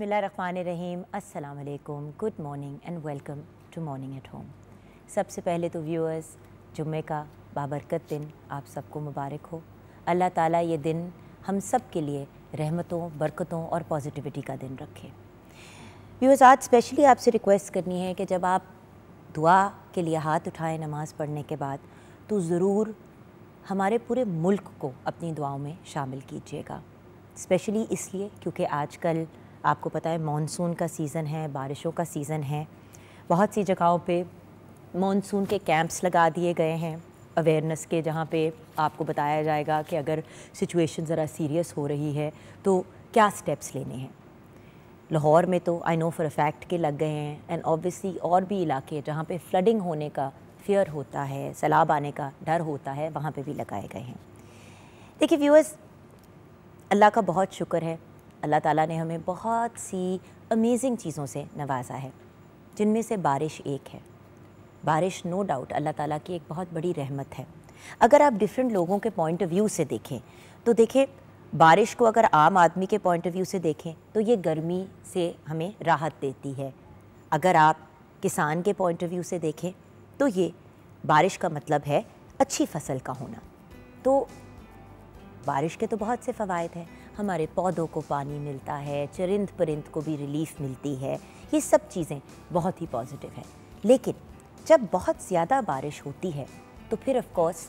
बिसमीम अल्लाम good morning and welcome to morning at home सबसे पहले तो व्यूअर्स जुम्मे का बाबरकत दिन आप सबको मुबारक हो अल्लाह ताला ये दिन हम सब के लिए रहमतों बरकतों और पॉजिटिविटी का दिन रखे व्यूअर्स आज स्पेशली आपसे रिक्वेस्ट करनी है कि जब आप दुआ के लिए हाथ उठाएं नमाज़ पढ़ने के बाद तो ज़रूर हमारे पूरे मुल्क को अपनी दुआओं में शामिल कीजिएगा स्पेशली इसलिए क्योंकि आजकल आपको पता है मानसून का सीज़न है बारिशों का सीज़न है बहुत सी जगहों पे मानसून के कैंप्स लगा दिए गए हैं अवेयरनेस के जहाँ पे आपको बताया जाएगा कि अगर सिचुएशन ज़रा सीरियस हो रही है तो क्या स्टेप्स लेने हैं लाहौर में तो I know for a fact के लग गए हैं एंड ऑब्वियसली और भी इलाके जहाँ पे फ्लडिंग होने का फियर होता है सैलाब आने का डर होता है वहाँ पे भी लगाए गए हैं देखिए व्यूअर्स अल्लाह का बहुत शुक्र है अल्लाह ताला ने हमें बहुत सी अमेजिंग चीज़ों से नवाजा है जिनमें से बारिश एक है बारिश नो डाउट अल्लाह ताला की एक बहुत बड़ी रहमत है अगर आप डिफरेंट लोगों के पॉइंट ऑफ व्यू से देखें तो देखें बारिश को अगर आम आदमी के पॉइंट ऑफ व्यू से देखें तो ये गर्मी से हमें राहत देती है अगर आप किसान के पॉइंट ऑफ व्यू से देखें तो ये बारिश का मतलब है अच्छी फसल का होना तो बारिश के तो बहुत से फ़वाद हैं हमारे पौधों को पानी मिलता है चरिंद परिंद को भी रिलीफ मिलती है ये सब चीज़ें बहुत ही पॉजिटिव हैं लेकिन जब बहुत ज़्यादा बारिश होती है तो फिर ऑफ़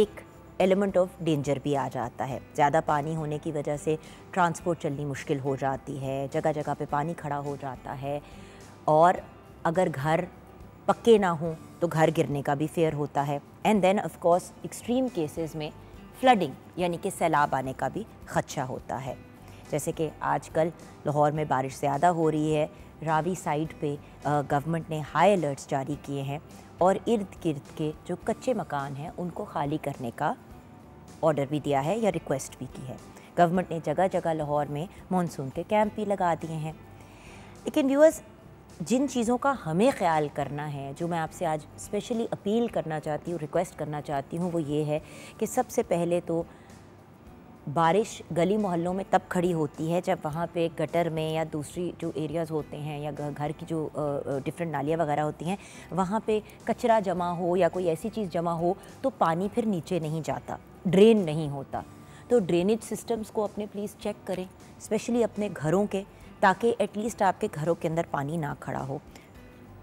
एक एलिमेंट ऑफ डेंजर भी आ जाता है ज़्यादा पानी होने की वजह से ट्रांसपोर्ट चलनी मुश्किल हो जाती है जगह जगह पे पानी खड़ा हो जाता है और अगर घर पक्के ना हों तो घर गिरने का भी फेयर होता है and then of course extreme cases में फ्लडिंग यानी कि सैलाब आने का भी खदशा होता है जैसे कि आजकल लाहौर में बारिश ज़्यादा हो रही है रावी साइड पे गवर्नमेंट ने हाई अलर्ट्स जारी किए हैं और इर्द गिर्द के जो कच्चे मकान हैं उनको खाली करने का ऑर्डर भी दिया है या रिक्वेस्ट भी की है गवर्नमेंट ने जगह जगह लाहौर में मानसून के कैंप भी लगा दिए हैं लेकिन व्यूअर्स जिन चीज़ों का हमें ख्याल करना है जो मैं आपसे आज स्पेशली अपील करना चाहती हूँ रिक्वेस्ट करना चाहती हूँ वो ये है कि सबसे पहले तो बारिश गली मोहल्लों में तब खड़ी होती है जब वहाँ पे गटर में या दूसरी जो एरियाज़ होते हैं या घर की जो डिफरेंट नालियाँ वगैरह होती हैं वहाँ पे कचरा जमा हो या कोई ऐसी चीज़ जमा हो तो पानी फिर नीचे नहीं जाता ड्रेन नहीं होता तो ड्रेनेज सिस्टम्स को अपने प्लीज़ चेक करें स्पेशली अपने घरों के ताकि एटलीस्ट आपके घरों के अंदर पानी ना खड़ा हो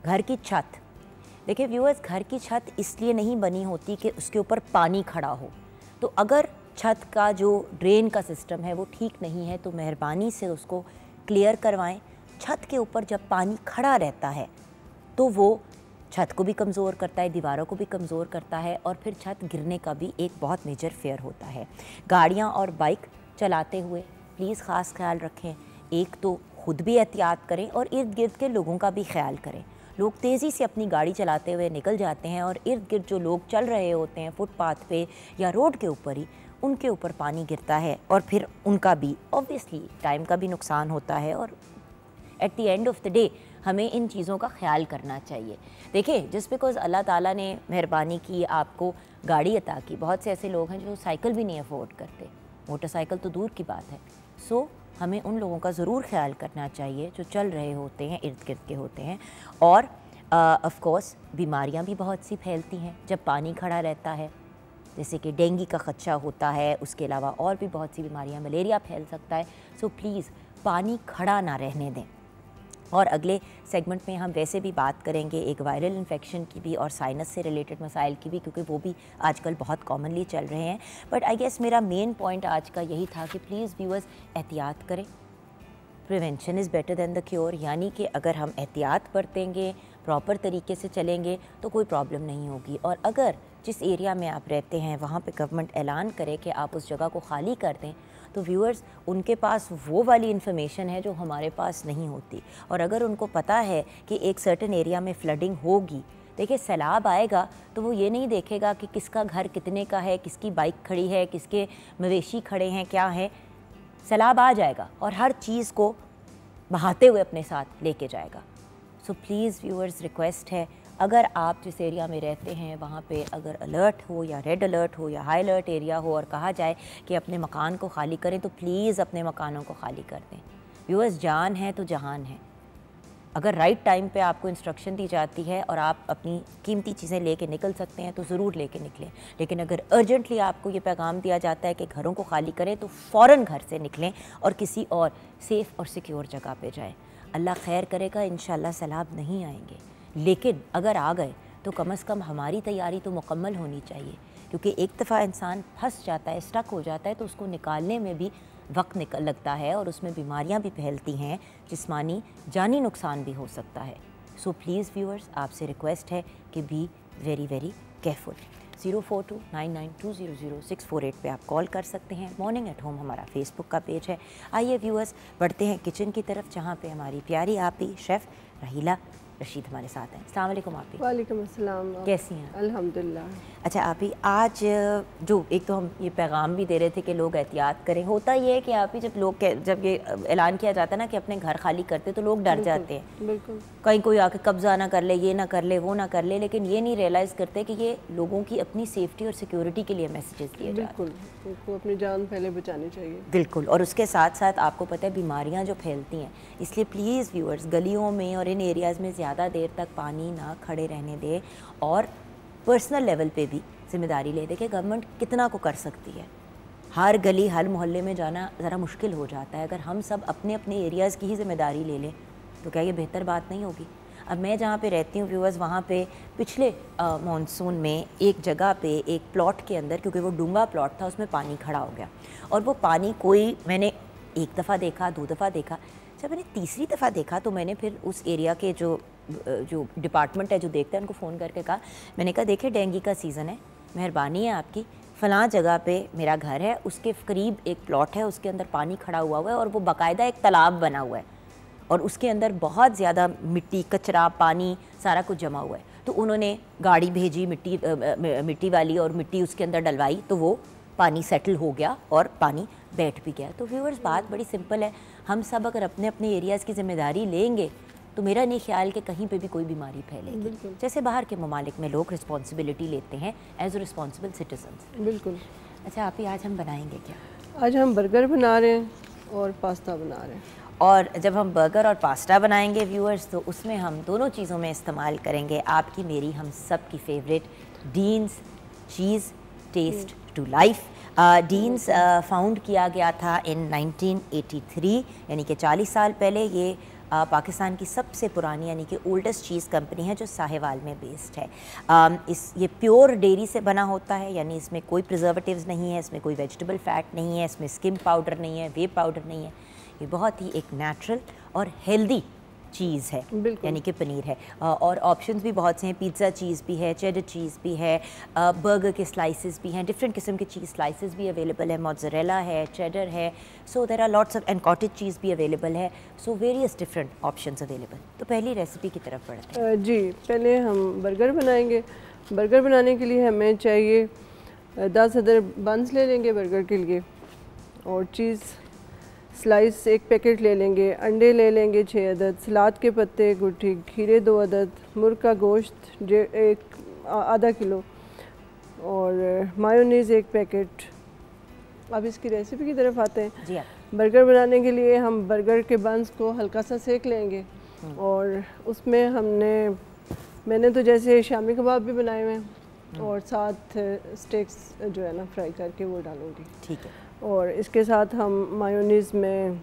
घर की छत देखिए व्यूअर्स घर की छत इसलिए नहीं बनी होती कि उसके ऊपर पानी खड़ा हो तो अगर छत का जो ड्रेन का सिस्टम है वो ठीक नहीं है तो मेहरबानी से उसको क्लियर करवाएं छत के ऊपर जब पानी खड़ा रहता है तो वो छत को भी कमज़ोर करता है दीवारों को भी कमज़ोर करता है और फिर छत गिरने का भी एक बहुत मेजर फेयर होता है गाड़ियाँ और बाइक चलाते हुए प्लीज़ ख़ास ख्याल रखें एक तो खुद भी एहतियात करें और इर्द गिर्द के लोगों का भी ख्याल करें लोग तेज़ी से अपनी गाड़ी चलाते हुए निकल जाते हैं और इर्द गिर्द जो लोग चल रहे होते हैं फुटपाथ पे या रोड के ऊपर ही उनके ऊपर पानी गिरता है और फिर उनका भी ऑब्वियसली टाइम का भी नुकसान होता है और at the end of the day हमें इन चीज़ों का ख्याल करना चाहिए देखें जिस बिकॉज अल्लाह ताला ने मेहरबानी की आपको गाड़ी अता की बहुत से ऐसे लोग हैं जो साइकिल भी नहीं अफोर्ड करते मोटरसाइकिल तो दूर की बात है सो so, हमें उन लोगों का ज़रूर ख्याल करना चाहिए जो चल रहे होते हैं इर्द गिर्द के होते हैं और ऑफ़ कोर्स भी बहुत सी फैलती हैं जब पानी खड़ा रहता है जैसे कि डेंगू का ख़दशा होता है उसके अलावा और भी बहुत सी बीमारियाँ मलेरिया फैल सकता है सो so, प्लीज़ पानी खड़ा ना रहने दें और अगले सेगमेंट में हम वैसे भी बात करेंगे एक वायरल इन्फेक्शन की भी और साइनस से रिलेटेड मसाइल की भी क्योंकि वो भी आजकल बहुत कॉमनली चल रहे हैं बट आई गेस मेरा मेन पॉइंट आज का यही था कि प्लीज़ व्यूअर्स एहतियात करें prevention is better than the cure यानी कि अगर हम एहतियात बरतेंगे प्रॉपर तरीके से चलेंगे तो कोई प्रॉब्लम नहीं होगी और अगर जिस एरिया में आप रहते हैं वहाँ पे गवर्नमेंट ऐलान करे कि आप उस जगह को खाली कर दें तो व्यूअर्स उनके पास वो वाली इन्फॉर्मेशन है जो हमारे पास नहीं होती और अगर उनको पता है कि एक सर्टन एरिया में फ्लडिंग होगी देखिए सैलाब आएगा तो वो ये नहीं देखेगा कि किसका घर कितने का है किसकी बाइक खड़ी है किसके मवेशी खड़े हैं क्या है सैलाब आ जाएगा और हर चीज़ को बहाते हुए अपने साथ लेके जाएगा सो प्लीज़ व्यूअर्स रिक्वेस्ट है अगर आप जिस एरिया में रहते हैं वहाँ पे अगर अलर्ट हो या रेड अलर्ट हो या हाई अलर्ट एरिया हो और कहा जाए कि अपने मकान को खाली करें तो प्लीज़ अपने मकानों को खाली कर दें व्यूअर्स जान है तो जहान है अगर राइट टाइम पे आपको इंस्ट्रक्शन दी जाती है और आप अपनी कीमती चीज़ें लेके निकल सकते हैं तो ज़रूर लेके निकलें लेकिन अगर अर्जेंटली आपको ये पैगाम दिया जाता है कि घरों को खाली करें तो फ़ौर घर से निकलें और किसी और सेफ़ और सिक्योर जगह पर जाएँ अल्लाह खैर करेगा इन सलाब नहीं आएंगे लेकिन अगर आ गए तो कम अज़ कम हमारी तैयारी तो मुकम्मल होनी चाहिए क्योंकि एक दफ़ा इंसान फंस जाता है स्टक हो जाता है तो उसको निकालने में भी वक्त निकल लगता है और उसमें बीमारियां भी फैलती हैं जिसमानी जानी नुकसान भी हो सकता है सो प्लीज़ व्यूअर्स आपसे रिक्वेस्ट है कि be very very careful zero four two nine nine two zero zero six four eight पर आप कॉल कर सकते हैं मॉर्निंग एट होम हमारा फेसबुक का पेज है आइए व्यूअर्स बढ़ते हैं किचन की तरफ जहाँ पे हमारी प्यारी आपी शेफ़ रहीला रशीद हमारे साथ हैं अस्सलाम आप वालेकुम अस्सलाम कैसी हैं अल्हम्दुलिल्लाह अच्छा आप ही आज जो एक तो हम ये पैगाम भी दे रहे थे कि लोग एहतियात करें होता ये है कि आप ही जब लोग जब ये ऐलान किया जाता है ना कि अपने घर खाली करते तो लोग डर जाते हैं बिल्कुल कहीं कोई आके कब्जा ना कर ले ये ना कर ले वो ना कर ले लेकिन ये नहीं रियलाइज़ करते कि ये लोगों की अपनी सेफ्टी और सिक्योरिटी के लिए मैसेजेस दिए बिल्कुल उनको अपनी जान पहले बचानी चाहिए बिल्कुल और उसके साथ साथ आपको पता है बीमारियाँ जो फैलती हैं इसलिए प्लीज़ व्यूअर्स गलियों में और इन एरियाज़ में ज़्यादा ज़्यादा देर तक पानी ना खड़े रहने दे और पर्सनल लेवल पे भी जिम्मेदारी ले दे कि गवर्नमेंट कितना को कर सकती है हर गली हर मोहल्ले में जाना ज़रा मुश्किल हो जाता है अगर हम सब अपने अपने एरियाज़ की ही जिम्मेदारी ले लें तो क्या ये बेहतर बात नहीं होगी अब मैं जहाँ पे रहती हूँ व्यूअर्स वहाँ पे पिछले मानसून में एक जगह पे एक प्लॉट के अंदर क्योंकि वो डूंगा प्लॉट था उसमें पानी खड़ा हो गया और वो पानी कोई मैंने एक दफ़ा देखा दो दफ़ा देखा जब अच्छा, मैंने तीसरी दफ़ा देखा तो मैंने फिर उस एरिया के जो जो डिपार्टमेंट है जो देखते हैं उनको फ़ोन करके कहा मैंने कहा देखे डेंगू का सीज़न है मेहरबानी है आपकी फ़लाँ जगह पे मेरा घर है उसके करीब एक प्लॉट है उसके अंदर पानी खड़ा हुआ हुआ है और वो बाकायदा एक तालाब बना हुआ है और उसके अंदर बहुत ज़्यादा मिट्टी कचरा पानी सारा कुछ जमा हुआ है तो उन्होंने गाड़ी भेजी मिट्टी आ, मिट्टी वाली और मिट्टी उसके अंदर डलवाई तो वो पानी सेटल हो गया और पानी बैठ भी गया तो व्यूअर्स बात बड़ी सिंपल है हम सब अगर अपने अपने एरियाज़ की जिम्मेदारी लेंगे तो मेरा नहीं ख्याल कि कहीं पे भी कोई बीमारी फैलेगी जैसे बाहर के ममालिक में लोग रिस्पॉन्सिबिलिटी लेते हैं एज अ रिस्पॉन्सिबल सिटीजन बिल्कुल अच्छा आप ही आज हम बनाएंगे क्या आज हम बर्गर बना रहे हैं और पास्ता बना रहे हैं और जब हम बर्गर और पास्ता बनाएंगे व्यूअर्स तो उसमें हम दोनों चीज़ों में इस्तेमाल करेंगे आपकी मेरी हम सब की favourite Dean's cheese taste to life Dean's found किया गया था इन 1983 यानी कि 40 साल पहले ये आ, पाकिस्तान की सबसे पुरानी यानी कि ओल्डेस्ट चीज़ कंपनी है जो साहेवाल में बेस्ड है आ, इस ये प्योर डेरी से बना होता है यानी इसमें कोई प्रिजर्वेटिव नहीं है इसमें कोई वेजिटेबल फैट नहीं है इसमें स्किम पाउडर नहीं है वे पाउडर नहीं है ये बहुत ही एक नेचुरल और हेल्दी चीज़ है यानी कि पनीर है और ऑप्शंस भी बहुत से हैं पिज़्ज़ा चीज़ भी है चेडर चीज़ भी है बर्गर के स्लाइसेस भी हैं डिफरेंट किस्म के चीज़ स्लाइसेस भी अवेलेबल है मोजरेला है चेडर है so there are lots of and cottage cheese भी अवेलेबल है so various different option available तो पहली रेसिपी की तरफ बढ़ते हैं जी पहले हम बर्गर बनाएंगे बर्गर बनाने के लिए हमें चाहिए दस हज़ार बंस ले लेंगे बर्गर के लिए और चीज़ स्लाइस एक पैकेट ले लेंगे अंडे ले लेंगे छः अदद सलाद के पत्ते गुटी खीरे दो अदद मुर का गोश्त एक आधा किलो और मायोनीज़ एक पैकेट अब इसकी रेसिपी की तरफ आते हैं जी हाँ। बर्गर बनाने के लिए हम बर्गर के बंस को हल्का सा सेक लेंगे हम्म। और उसमें हमने मैंने तो जैसे शामी कबाब भी बनाए हुए हैं हम्म। और साथ स्टेक्स जो है ना फ्राई करके वो डालूंगी ठीक है और इसके साथ हम मायोनीज़ में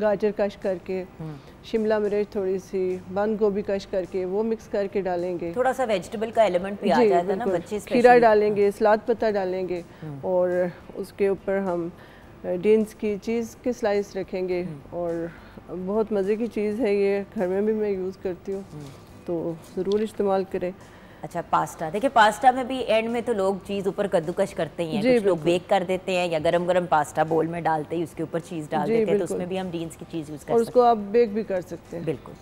गाजर कश करके हम्म। शिमला मिर्च थोड़ी सी बंद गोभी कश करके वो मिक्स करके डालेंगे थोड़ा सा वेजिटेबल का एलिमेंट भी आ जाता है ना बच्चे खीरा डालेंगे सलाद पत्ता डालेंगे हम्म। और उसके ऊपर हम डीन्स की चीज़ के स्लाइस रखेंगे हम्म। और बहुत मज़े की चीज़ है ये घर में भी मैं यूज़ करती हूँ तो ज़रूर इस्तेमाल करें अच्छा पास्ता देखिए पास्ता में भी एंड में तो लोग चीज़ ऊपर कद्दूकश करते ही हैं कुछ लोग बेक कर देते हैं या गरम गरम पास्ता बोल में डालते ही उसके ऊपर चीज़ डाल देते हैं तो उसमें भी हम बीन्स की चीज़ यूज़ कर और उसको आप बेक भी कर सकते हैं बिल्कुल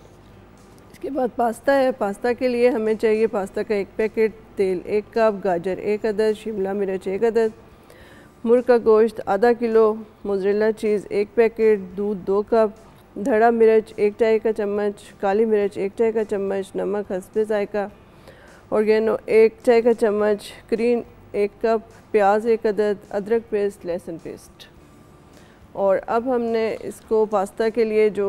इसके बाद पास्ता है पास्ता के लिए हमें चाहिए पास्ता का एक पैकेट तेल एक कप गाजर एक अदद शिमला मिर्च एक अदद मुर्ग का गोश्त आधा किलो मोजरेला चीज़ एक पैकेट दूध दो कप धड़ा मिर्च एक चाय का चम्मच काली मिर्च एक चाय का चम्मच नमक हंसपे जायका ऑर्गेनो एक चाय का चम्मच ग्रीन एक कप प्याज एक अदद अदरक पेस्ट लहसुन पेस्ट और अब हमने इसको पास्ता के लिए जो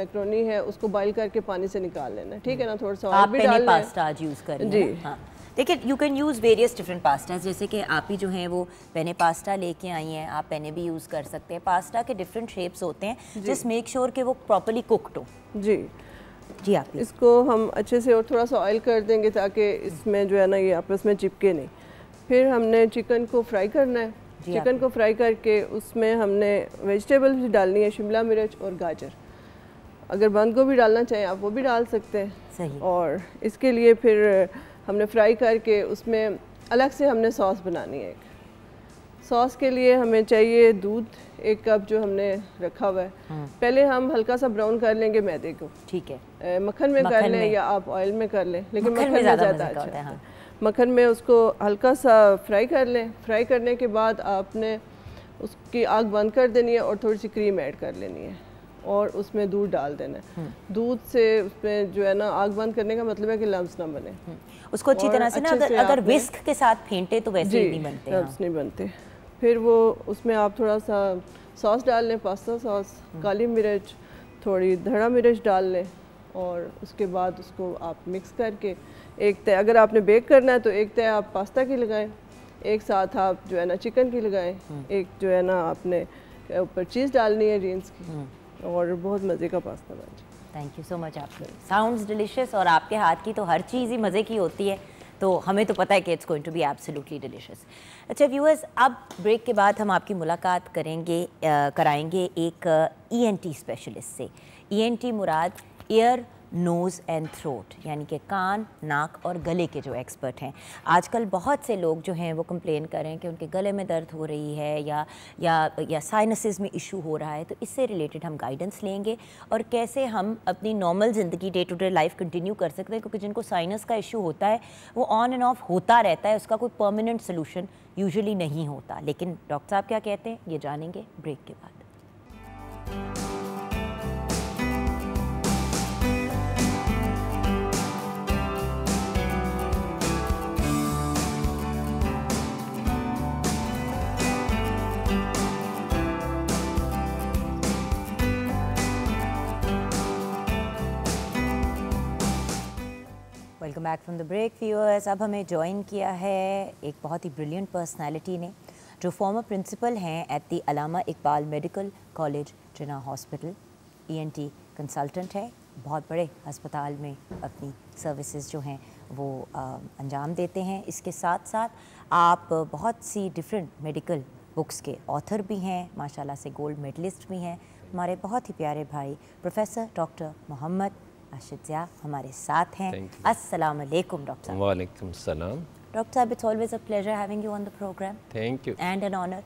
मैक्रोनी है उसको बॉईल करके पानी से निकाल लेना ठीक है ना थोड़ा सा आप भी पास्ता आज यूज़ करें जी हाँ देखिए you can use various different pasta जैसे कि आप ही जो हैं वो पेने पास्ता लेके आई हैं आप पेने भी यूज़ कर सकते हैं पास्ता के डिफरेंट शेप्स होते हैं जस्ट मेक श्योर कि वो प्रॉपरली कुकड हो जी जी आप इसको हम अच्छे से और थोड़ा सा ऑयल कर देंगे ताकि इसमें जो है ना ये आपस में चिपके नहीं फिर हमने चिकन को फ्राई करना है चिकन को फ्राई करके उसमें हमने वेजिटेबल्स भी डालनी है शिमला मिर्च और गाजर अगर बंद गोभी डालना चाहें आप वो भी डाल सकते हैं सही और इसके लिए फिर हमने फ्राई करके उसमें अलग से हमने सॉस बनानी है सॉस के लिए हमें चाहिए दूध एक कप जो हमने रखा हुआ है हाँ। पहले हम हल्का सा ब्राउन कर लेंगे मैदे को ठीक है मक्खन में कर लें या आप ऑयल में कर लें लेकिन मक्खन में ज़्यादा अच्छा है हाँ। मक्खन में उसको हल्का सा फ्राई कर लें फ्राई करने के बाद आपने उसकी आग बंद कर देनी है और थोड़ी सी क्रीम ऐड कर लेनी है और उसमें दूध डाल देना है हाँ। दूध से उसमें जो है ना आग बंद करने का मतलब है कि लम्स ना बने उसको अच्छी तरह से ना अगर अगर विस्क के साथ फेंटे तो वैसे ही नहीं बनते लम्स नहीं बनते फिर वो उसमें आप थोड़ा सा सॉस डाल लें पास्ता सॉस हाँ। काली मिर्च थोड़ी धड़ा मिर्च डाल लें और उसके बाद उसको आप मिक्स करके एक तय अगर आपने बेक करना है तो एक तय आप पास्ता की लगाएं एक साथ आप जो है ना चिकन की लगाएं हाँ। एक जो है ना आपने ऊपर चीज़ डालनी है जीन्स की हाँ। और बहुत मज़े का पास्ता बन जाए थैंक यू सो मच आपके साउंड्स डिलीशियस और आपके हाथ की तो हर चीज़ ही मज़े की होती है तो हमें तो पता है कि it's going to be absolutely delicious अच्छा व्यूअर्स अब ब्रेक के बाद हम आपकी मुलाकात करेंगे कराएंगे एक ई एन टी स्पेशलिस्ट से ई एन टी मुराद एयर नोज़ एंड थ्रोट यानी कि कान नाक और गले के जो एक्सपर्ट हैं आजकल बहुत से लोग जो हैं वो कंप्लेन कर रहे हैं कि उनके गले में दर्द हो रही है या या या साइनसिस में इशू हो रहा है तो इससे रिलेटेड हम गाइडेंस लेंगे और कैसे हम अपनी नॉर्मल ज़िंदगी day to day life continue कर सकते हैं क्योंकि जिनको साइनस का इशू होता है वो ऑन एंड ऑफ होता रहता है उसका कोई परमानेंट सोल्यूशन यूजली नहीं होता लेकिन डॉक्टर साहब क्या कहते हैं ये जानेंगे ब्रेक के बाद welcome back from the break viewers अब हमें ज्वाइन किया है एक बहुत ही ब्रिलियंट पर्सनालिटी ने जो फॉर्मर प्रिंसिपल हैं at the Allama Iqbal medical college Jinnah hospital ENT consultant है बहुत बड़े अस्पताल में अपनी सर्विसेज जो हैं वो अंजाम देते हैं इसके साथ साथ आप बहुत सी डिफरेंट मेडिकल बुक्स के ऑथर भी हैं माशाल्लाह से गोल्ड मेडलिस्ट भी हैं हमारे बहुत ही प्यारे भाई प्रोफेसर डॉक्टर मोहम्मद आशिद ज़िया हमारे साथ हैं अस्सलाम वालेकुम डॉक्टर साहब वालेकुम सलाम डॉक्टर साहब it's always a pleasure having you on the programme thank you and an honour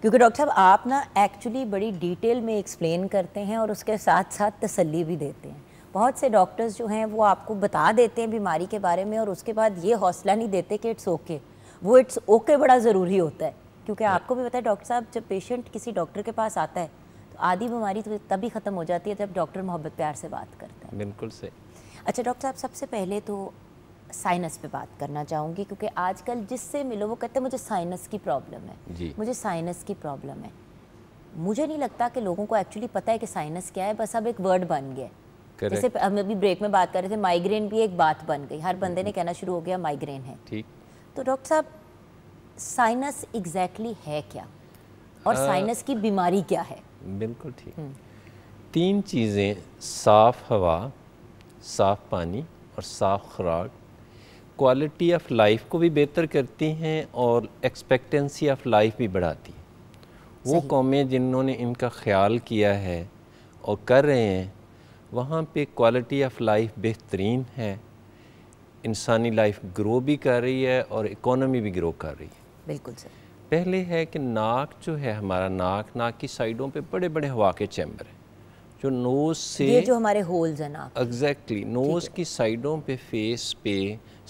क्योंकि डॉक्टर साहब आप ना एक्चुअली बड़ी डिटेल में एक्सप्लेन करते हैं और उसके साथ साथ तसल्ली भी देते हैं बहुत से डॉक्टर्स जो हैं वो आपको बता देते हैं बीमारी के बारे में और उसके बाद ये हौसला नहीं देते कि इट्स ओके वो इट्स ओके बड़ा ज़रूरी होता है क्योंकि आपको भी पता है डॉक्टर साहब जब पेशेंट किसी डॉक्टर के पास आता है आधी बीमारी तो तभी ख़त्म हो जाती है जब डॉक्टर मोहब्बत प्यार से बात करते हैं बिल्कुल से अच्छा डॉक्टर साहब सबसे पहले तो साइनस पे बात करना चाहूँगी क्योंकि आजकल जिससे मिलो वो कहते हैं मुझे साइनस की प्रॉब्लम है जी। मुझे साइनस की प्रॉब्लम है मुझे नहीं लगता कि लोगों को एक्चुअली पता है कि साइनस क्या है बस अब एक वर्ड बन गया जैसे हम अभी ब्रेक में बात कर रहे थे माइग्रेन भी एक बात बन गई हर बंदे ने कहना शुरू हो गया माइग्रेन है ठीक तो डॉक्टर साहब साइनस एग्जैक्टली है क्या और साइनस की बीमारी क्या है बिल्कुल ठीक तीन चीज़ें साफ़ हवा साफ़ पानी और साफ़ खुराक क्वालिटी ऑफ लाइफ को भी बेहतर करती हैं और एक्सपेक्टेंसी ऑफ लाइफ भी बढ़ाती हैं वो कौमें जिन्होंने इनका ख्याल किया है और कर रहे हैं वहाँ पे क्वालिटी ऑफ लाइफ बेहतरीन है इंसानी लाइफ ग्रो भी कर रही है और इकोनॉमी भी ग्रो कर रही है बिल्कुल सर पहले है कि नाक जो है हमारा नाक नाक की साइडों पे बड़े बड़े हवा के चैम्बर हैं जो नोज से ये जो हमारे होल्स हैं नाक एग्जैक्टली नोज की साइडों पे फेस पे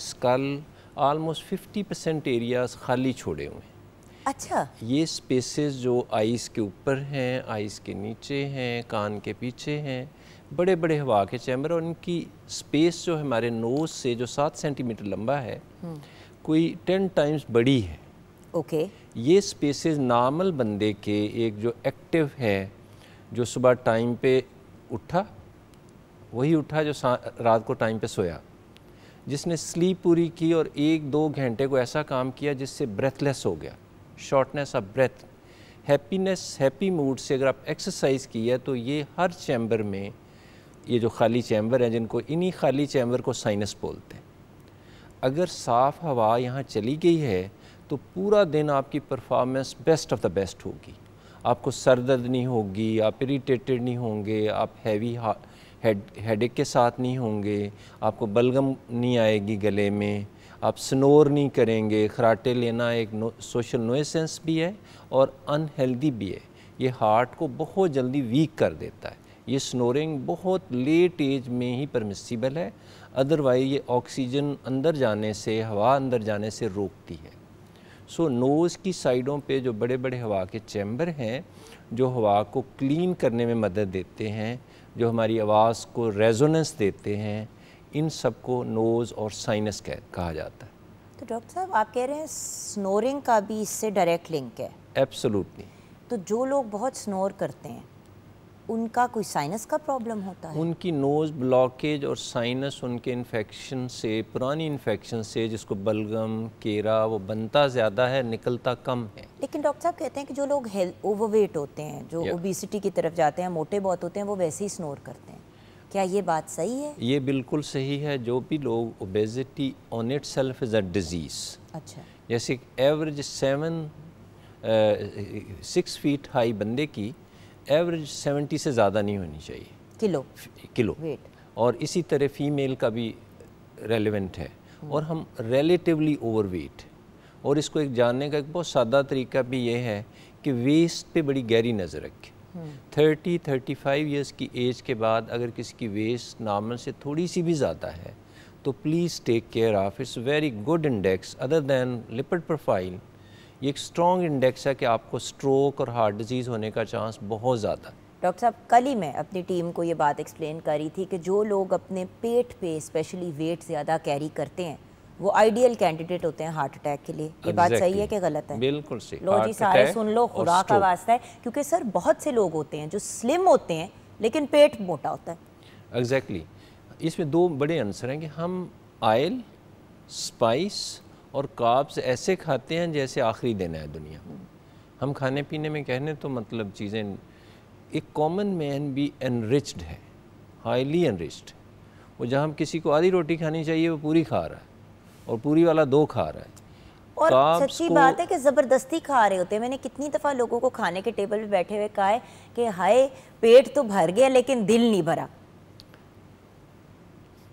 skull almost fifty percent areas खाली छोड़े हुए हैं अच्छा ये स्पेसेस जो आइस के ऊपर हैं आइस के नीचे हैं कान के पीछे हैं बड़े बड़े हवा के चैम्बर और इनकी स्पेस जो हमारे नोज से जो सात सेंटीमीटर लंबा है हम्म। कोई टेन टाइम्स बड़ी है ओके okay. ये स्पेसेस नॉर्मल बंदे के एक जो एक्टिव है जो सुबह टाइम पे उठा वही उठा जो रात को टाइम पे सोया जिसने स्लीप पूरी की और एक दो घंटे को ऐसा काम किया जिससे ब्रेथलेस हो गया shortness of breath happiness happy mood से अगर आप एक्सरसाइज की है तो ये हर चैम्बर में ये जो खाली चैम्बर हैं जिनको इन्हीं खाली चैम्बर को साइनस बोलते हैं अगर साफ़ हवा यहाँ चली गई है तो पूरा दिन आपकी performance best of the best होगी आपको सर दर्द नहीं होगी आप इरीटेटेड नहीं होंगे आप हैवी हेड हेडेक के साथ नहीं होंगे आपको बलगम नहीं आएगी गले में आप स्नोर नहीं करेंगे खराटे लेना एक नो, सोशल नोएसेंस भी है और अनहेल्दी भी है ये हार्ट को बहुत जल्दी वीक कर देता है ये स्नोरिंग बहुत लेट एज में ही परमिसिबल है अदरवाइज ये ऑक्सीजन अंदर जाने से हवा अंदर जाने से रोकती है सो नोज़ की साइडों पे जो बड़े बड़े हवा के चैम्बर हैं जो हवा को क्लीन करने में मदद देते हैं जो हमारी आवाज़ को रेजोनेंस देते हैं इन सब को नोज़ और साइनस कहा जाता है तो डॉक्टर साहब आप कह रहे हैं स्नोरिंग का भी इससे डायरेक्ट लिंक है एब्सोल्युटली तो जो लोग बहुत स्नोर करते हैं उनका कोई साइनस का प्रॉब्लम होता है उनकी नोज़ ब्लॉकेज और साइनस उनके इन्फेक्शन से पुरानी इन्फेक्शन से जिसको बलगम केरा वो बनता ज़्यादा है निकलता कम है लेकिन डॉक्टर साहब कहते हैं कि जो लोग ओवरवेट होते हैं जो ओबिसिटी की तरफ जाते हैं मोटे बहुत होते हैं वो वैसे ही स्नोर करते हैं क्या ये बात सही है ये बिल्कुल सही है जो भी लोग obesity on itself is a disease अच्छा जैसे average seven six feet high बंदे की एवरेज 70 से ज़्यादा नहीं होनी चाहिए किलो किलो वेट और इसी तरह फीमेल का भी रेलिवेंट है और हम रिलेटिवली ओवरवेट और इसको एक जानने का एक बहुत सादा तरीका भी ये है कि वेस्ट पे बड़ी गहरी नज़र रखें थर्टी थर्टी फाइव ईयर्स की एज के बाद अगर किसी की वेस्ट नॉर्मल से थोड़ी सी भी ज़्यादा है तो please take care of it's very good index other than lipid profile ये एक स्ट्रॉन्ग इंडेक्स है कि आपको स्ट्रोक और हार्ट डिजीज़ होने का चांस बहुत ज़्यादा है डॉक्टर साहब कल ही मैं अपनी टीम को ये बात एक्सप्लेन कर रही थी कि जो लोग अपने पेट पे स्पेशली वेट ज़्यादा कैरी करते हैं वो आइडियल कैंडिडेट होते हैं हार्ट अटैक के लिए ये exactly. बात सही है कि गलत है बिल्कुल सही लो जी सारे सुन लो खुराक का वास्ता है क्योंकि सर बहुत से लोग होते हैं जो स्लिम होते हैं लेकिन पेट मोटा होता है एग्जैक्टली exactly. इसमें दो बड़े आंसर हैं कि हम आयल स्पाइस और काप्स ऐसे खाते हैं जैसे आखिरी दिन है दुनिया हम खाने पीने में कहने तो मतलब चीज़ें एक कॉमन मैन भी एनरिच्ड है हाईली एनरिच्ड वो जहाँ हम किसी को आधी रोटी खानी चाहिए वो पूरी खा रहा है और पूरी वाला दो खा रहा है और सच्ची बात है कि ज़बरदस्ती खा रहे होते हैं मैंने कितनी दफ़ा लोगों को खाने के टेबल पे बैठे हुए कहा है कि हाय पेट तो भर गया लेकिन दिल नहीं भरा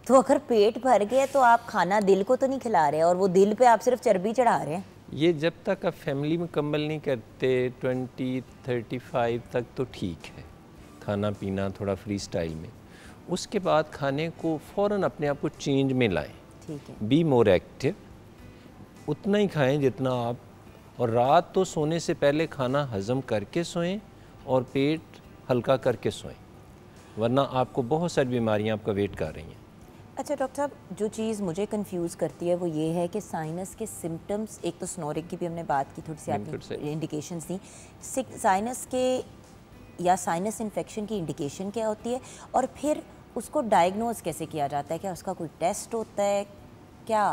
तो अगर पेट भर गया तो आप खाना दिल को तो नहीं खिला रहे और वो दिल पे आप सिर्फ चर्बी चढ़ा रहे हैं ये जब तक आप फैमिली मुकम्मल नहीं करते ट्वेंटी थर्टी फाइव तक तो ठीक है खाना पीना थोड़ा फ्री स्टाइल में उसके बाद खाने को फ़ौर अपने आप को चेंज में लाएँ ठीक है बी मोर एक्टिव उतना ही खाएं जितना आप और रात तो सोने से पहले खाना हजम करके सोएं और पेट हल्का करके सोएं वरना आपको बहुत सारी बीमारियां आपका वेट कर रही हैं अच्छा डॉक्टर साहब जो चीज़ मुझे कंफ्यूज करती है वो ये है कि साइनस के सिम्टम्स एक तो स्नोरिंग की भी हमने बात की थोड़ी सी आपकी इंडिकेशन दी साइनस के या साइनस इन्फेक्शन की इंडिकेशन क्या होती है और फिर उसको डायग्नोज कैसे किया जाता है क्या उसका कोई टेस्ट होता है क्या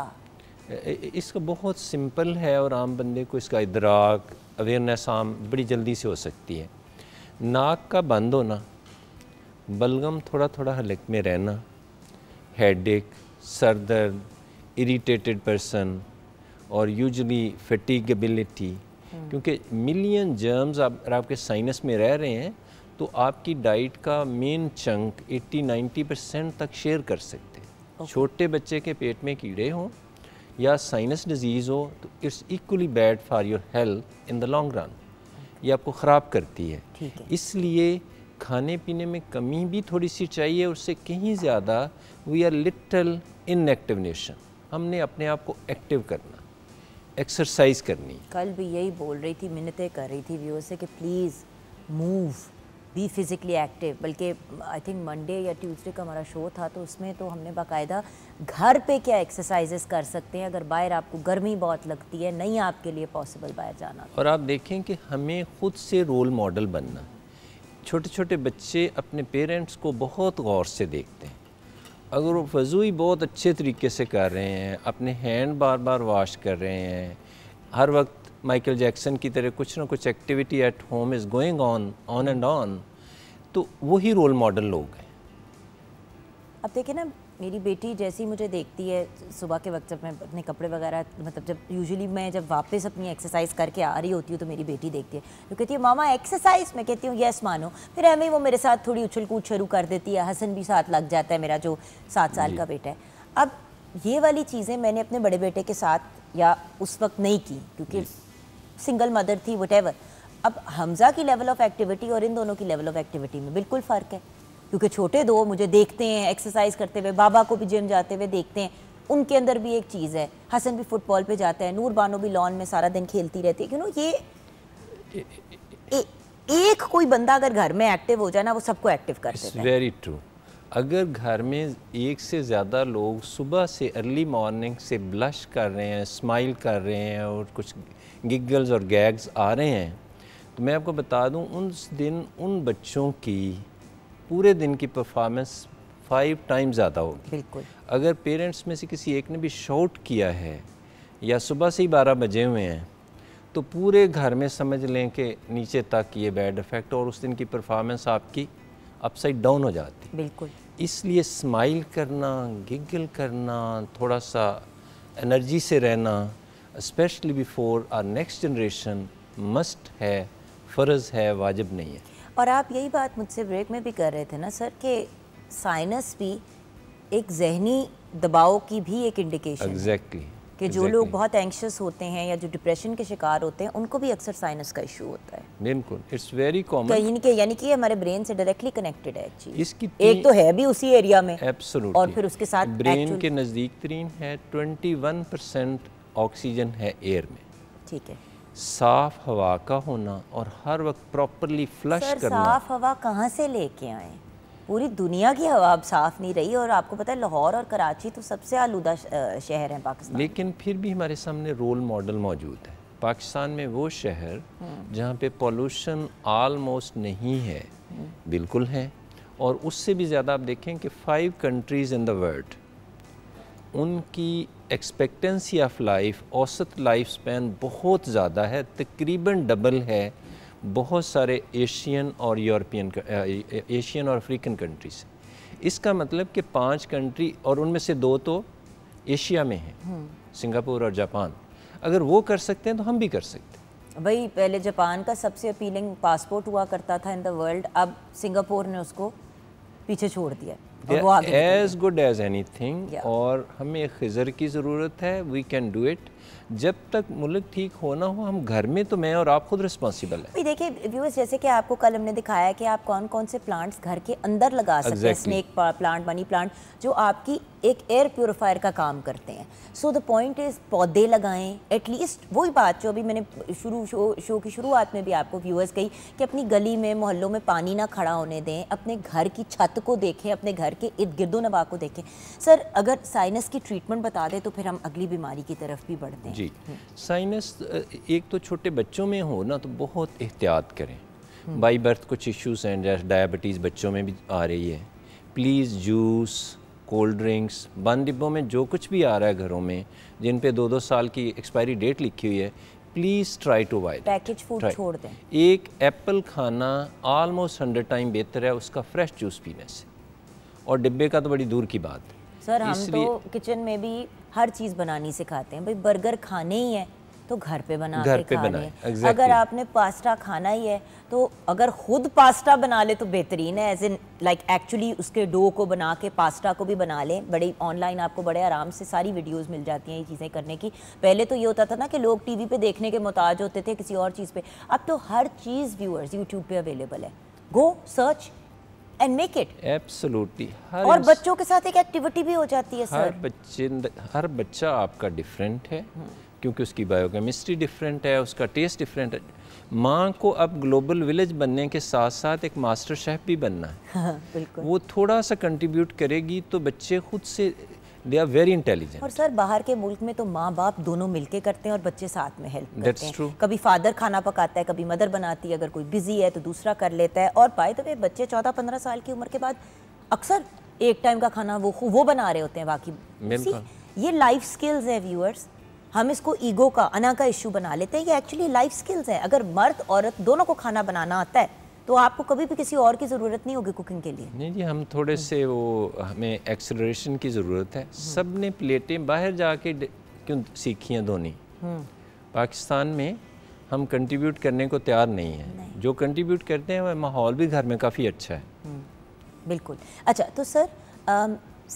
इसका बहुत सिंपल है और आम बंदे को इसका इधराक अवेयरनेस आम बड़ी जल्दी से हो सकती है नाक का बंद होना बलगम थोड़ा थोड़ा हलक में रहना headache, सर दर्द इरीटेटेड पर्सन और यूजली फटीगबिलिटी hmm. क्योंकि मिलियन जर्म्स अगर आपके साइनस में रह रहे हैं तो आपकी डाइट का मेन चंक 80-90 परसेंट तक शेयर कर सकते हैं okay. छोटे बच्चे के पेट में कीड़े हों या साइनस डिजीज़ हो तो it's equally bad for your health in the long run ये आपको ख़राब करती है, है। इसलिए खाने पीने में कमी भी थोड़ी सी चाहिए उससे कहीं ज़्यादा we are little inactive nation हमने अपने आप को एक्टिव करना एक्सरसाइज करनी कल भी यही बोल रही थी मिन्नतें कर रही थी व्यूअर से कि please move be physically active बल्कि आई थिंक मंडे या ट्यूसडे का हमारा शो था तो उसमें तो हमने बाकायदा घर पे क्या एक्सरसाइजेस कर सकते हैं अगर बाहर आपको गर्मी बहुत लगती है नहीं आपके लिए पॉसिबल बाहर जाना और आप देखें कि हमें खुद से रोल मॉडल बनना छोटे छोटे बच्चे अपने पेरेंट्स को बहुत गौर से देखते हैं अगर वो वज़ू बहुत अच्छे तरीके से कर रहे हैं अपने हैंड बार बार वॉश कर रहे हैं हर वक्त माइकल जैक्सन की तरह कुछ ना कुछ activity at home is going on on and on तो वही रोल मॉडल लोग हैं अब देखिए ना मेरी बेटी जैसी मुझे देखती है सुबह के वक्त जब मैं अपने कपड़े वगैरह मतलब जब यूजुअली मैं जब वापस अपनी एक्सरसाइज करके आ रही होती हूँ तो मेरी बेटी देखती है तो कहती है मामा एक्सरसाइज मैं कहती हूँ येस मानो फिर हमें वो मेरे साथ थोड़ी उछल कूद शुरू कर देती है हसन भी साथ लग जाता है मेरा जो सात साल का बेटा है अब ये वाली चीज़ें मैंने अपने बड़े बेटे के साथ या उस वक्त नहीं की क्योंकि सिंगल मदर थी वट अब हमजा की लेवल ऑफ एक्टिविटी और इन दोनों की लेवल ऑफ एक्टिविटी में बिल्कुल फ़र्क है क्योंकि छोटे दो मुझे देखते हैं एक्सरसाइज करते हुए बाबा को भी जिम जाते हुए देखते हैं उनके अंदर भी एक चीज़ है हसन भी फुटबॉल पे जाता है नूर बानो भी लॉन में सारा दिन खेलती रहती है क्यों ये ए, एक कोई बंदा अगर घर में एक्टिव हो जाए ना वो सबको एक्टिव कर है वेरी ट्रू अगर घर में एक से ज़्यादा लोग सुबह से अर्ली मॉर्निंग से ब्लश कर रहे हैं स्माइल कर रहे हैं और कुछ गिगल्स और गैग्स आ रहे हैं तो मैं आपको बता दूं उस दिन उन बच्चों की पूरे दिन की परफॉर्मेंस फाइव टाइम ज़्यादा होगी बिल्कुल अगर पेरेंट्स में से किसी एक ने भी शॉट किया है या सुबह से ही बारह बजे हुए हैं तो पूरे घर में समझ लें कि नीचे तक ये बैड इफेक्ट और उस दिन की परफॉर्मेंस आपकी अपसाइड डाउन हो जाती बिल्कुल इसलिए स्माइल करना गिगल करना थोड़ा सा एनर्जी से रहना specially before our next generation must है फ़र्ज़ है वाजिब नहीं है और आप यही बात मुझसे ब्रेक में भी कर रहे थे ना सर कि साइनस भी एक जहनी दबाव की भी एक इंडिकेशन एग्जैक्टली exactly. कि जो exactly. लोग बहुत एंक्शस होते हैं या जो डिप्रेशन के शिकार होते हैं उनको भी अक्सर साइनस का इशू होता है बिल्कुल इट्स वेरी कॉमन यानी कि यानी कि हमारे ब्रेन से डायरेक्टली कनेक्टेड है चीज इसकी एक तो है भी उसी एरिया में एब्सोल्युटली और फिर उसके साथ ब्रेन के नज़दीक तरीन है 21 ऑक्सीजन है एयर में ठीक है साफ हवा का होना और हर वक्त प्रॉपरली फ्लश सर, करना साफ हवा कहाँ से लेके आए पूरी दुनिया की हवा अब साफ नहीं रही और आपको पता है लाहौर और कराची तो सबसे आलूदा शहर हैं पाकिस्तान लेकिन फिर भी हमारे सामने रोल मॉडल मौजूद है पाकिस्तान में वो शहर हम्म। जहाँ पे पॉल्यूशन आलमोस्ट नहीं है हम्म। बिल्कुल है और उससे भी ज़्यादा आप देखें कि five countries in the world उनकी एक्सपेक्टेंसी ऑफ लाइफ औसत लाइफ स्पैन बहुत ज़्यादा है तकरीबन डबल है बहुत सारे एशियन और यूरोपियन एशियन और अफ्रीकन कंट्री से इसका मतलब कि पांच कंट्री और उनमें से दो तो एशिया में हैं हम्म। सिंगापुर और जापान अगर वो कर सकते हैं तो हम भी कर सकते हैं वही पहले जापान का सबसे अपीलिंग पासपोर्ट हुआ करता था इन द वर्ल्ड अब सिंगापुर ने उसको पीछे छोड़ दिया as good as anything और हमें खजर की ज़रूरत है वी कैन डू इट जब तक मुल्क ठीक होना हो हम घर में तो मैं और आप खुद रिस्पॉन्सिबल है देखिए व्यूअर्स जैसे कि आपको कल हमने दिखाया कि आप कौन कौन से प्लांट्स घर के अंदर लगा सकते हैं स्नेक प्लांट मनी प्लांट जो आपकी एक एयर प्योरीफायर का काम करते हैं सो द पॉइंट इज पौधे लगाएं एटलीस्ट वही बात जो अभी मैंने शुरू शो, शो की शुरुआत में भी आपको व्यूअर्स कही कि अपनी गली में मोहल्लों में पानी ना खड़ा होने दें अपने घर की छत को देखें अपने घर करके इर्द गिर्दो नवा को देखें सर अगर साइनस की ट्रीटमेंट बता दें तो फिर हम अगली बीमारी की तरफ भी बढ़ते हैं जी साइनस हम्म। एक तो छोटे बच्चों में हो ना तो बहुत एहतियात करें बाई बर्थ कुछ इश्यूज हैं जैसे डायबिटीज़ बच्चों में भी आ रही है प्लीज़ जूस कोल्ड ड्रिंक्स बंद डिब्बों में जो कुछ भी आ रहा है घरों में जिन पे दो दो साल की एक्सपायरी डेट लिखी हुई है please try to avoid package food छोड़ दें एक एप्पल खाना ऑलमोस्ट हंड्रेड टाइम बेहतर है उसका फ्रेश जूस पीने से और डिब्बे का तो बड़ी दूर की बात सर हम तो किचन में भी हर चीज़ बनानी सिखाते हैं भाई बर्गर खाने ही है तो घर पे बना घर पे बनाए exactly. अगर आपने पास्ता खाना ही है तो अगर खुद पास्ता बना ले तो बेहतरीन है एज इन लाइक एक्चुअली उसके डो को बना के पास्ता को भी बना लें बड़े ऑनलाइन आपको बड़े आराम से सारी वीडियोस मिल जाती हैं ये चीज़ें करने की पहले तो ये होता था ना कि लोग टीवी पे देखने के मोताज होते थे किसी और चीज़ पे अब तो हर चीज़ व्यूअर्स यूट्यूब पे अवेलेबल है go search and make it absolutely और बच्चों के साथ एक एक्टिविटी भी हो जाती है हर बच्चे हर बच्चा आपका डिफरेंट है क्योंकि उसकी बायोकेमिस्ट्री डिफरेंट है उसका टेस्ट डिफरेंट है माँ को अब ग्लोबल विलेज बनने के साथ साथ एक मास्टर शेफ भी बनना है हाँ, वो थोड़ा सा कंट्रीब्यूट करेगी तो बच्चे खुद से दे आर वेरी इंटेलिजेंट और सर बाहर के मुल्क में तो माँ बाप दोनों मिलके करते हैं और बच्चे साथ में हेल्प करते That's हैं true. कभी फादर खाना पकाता है कभी मदर बनाती है अगर कोई बिजी है तो दूसरा कर लेता है और पाए तो वे बच्चे चौदह पंद्रह साल की उम्र के बाद अक्सर एक टाइम का खाना वो वो बना रहे होते हैं बाकी ये लाइफ स्किल्स है व्यूअर्स हम इसको ईगो का अना का इशू बना लेते हैं ये एक्चुअली लाइफ स्किल्स हैं अगर मर्द औरत दोनों को खाना बनाना आता है तो आपको कभी भी किसी और की ज़रूरत नहीं होगी कुकिंग के लिए नहीं जी हम थोड़े से वो हमें एक्सलेशन की ज़रूरत है हम्म। सब ने प्लेटें बाहर जाके क्यों सीखी हैं धोनी हम्म। पाकिस्तान में हम कंट्रीब्यूट करने को तैयार नहीं हैं जो कंट्रीब्यूट करते हैं वह माहौल भी घर में काफ़ी अच्छा है हम्म। बिल्कुल अच्छा तो सर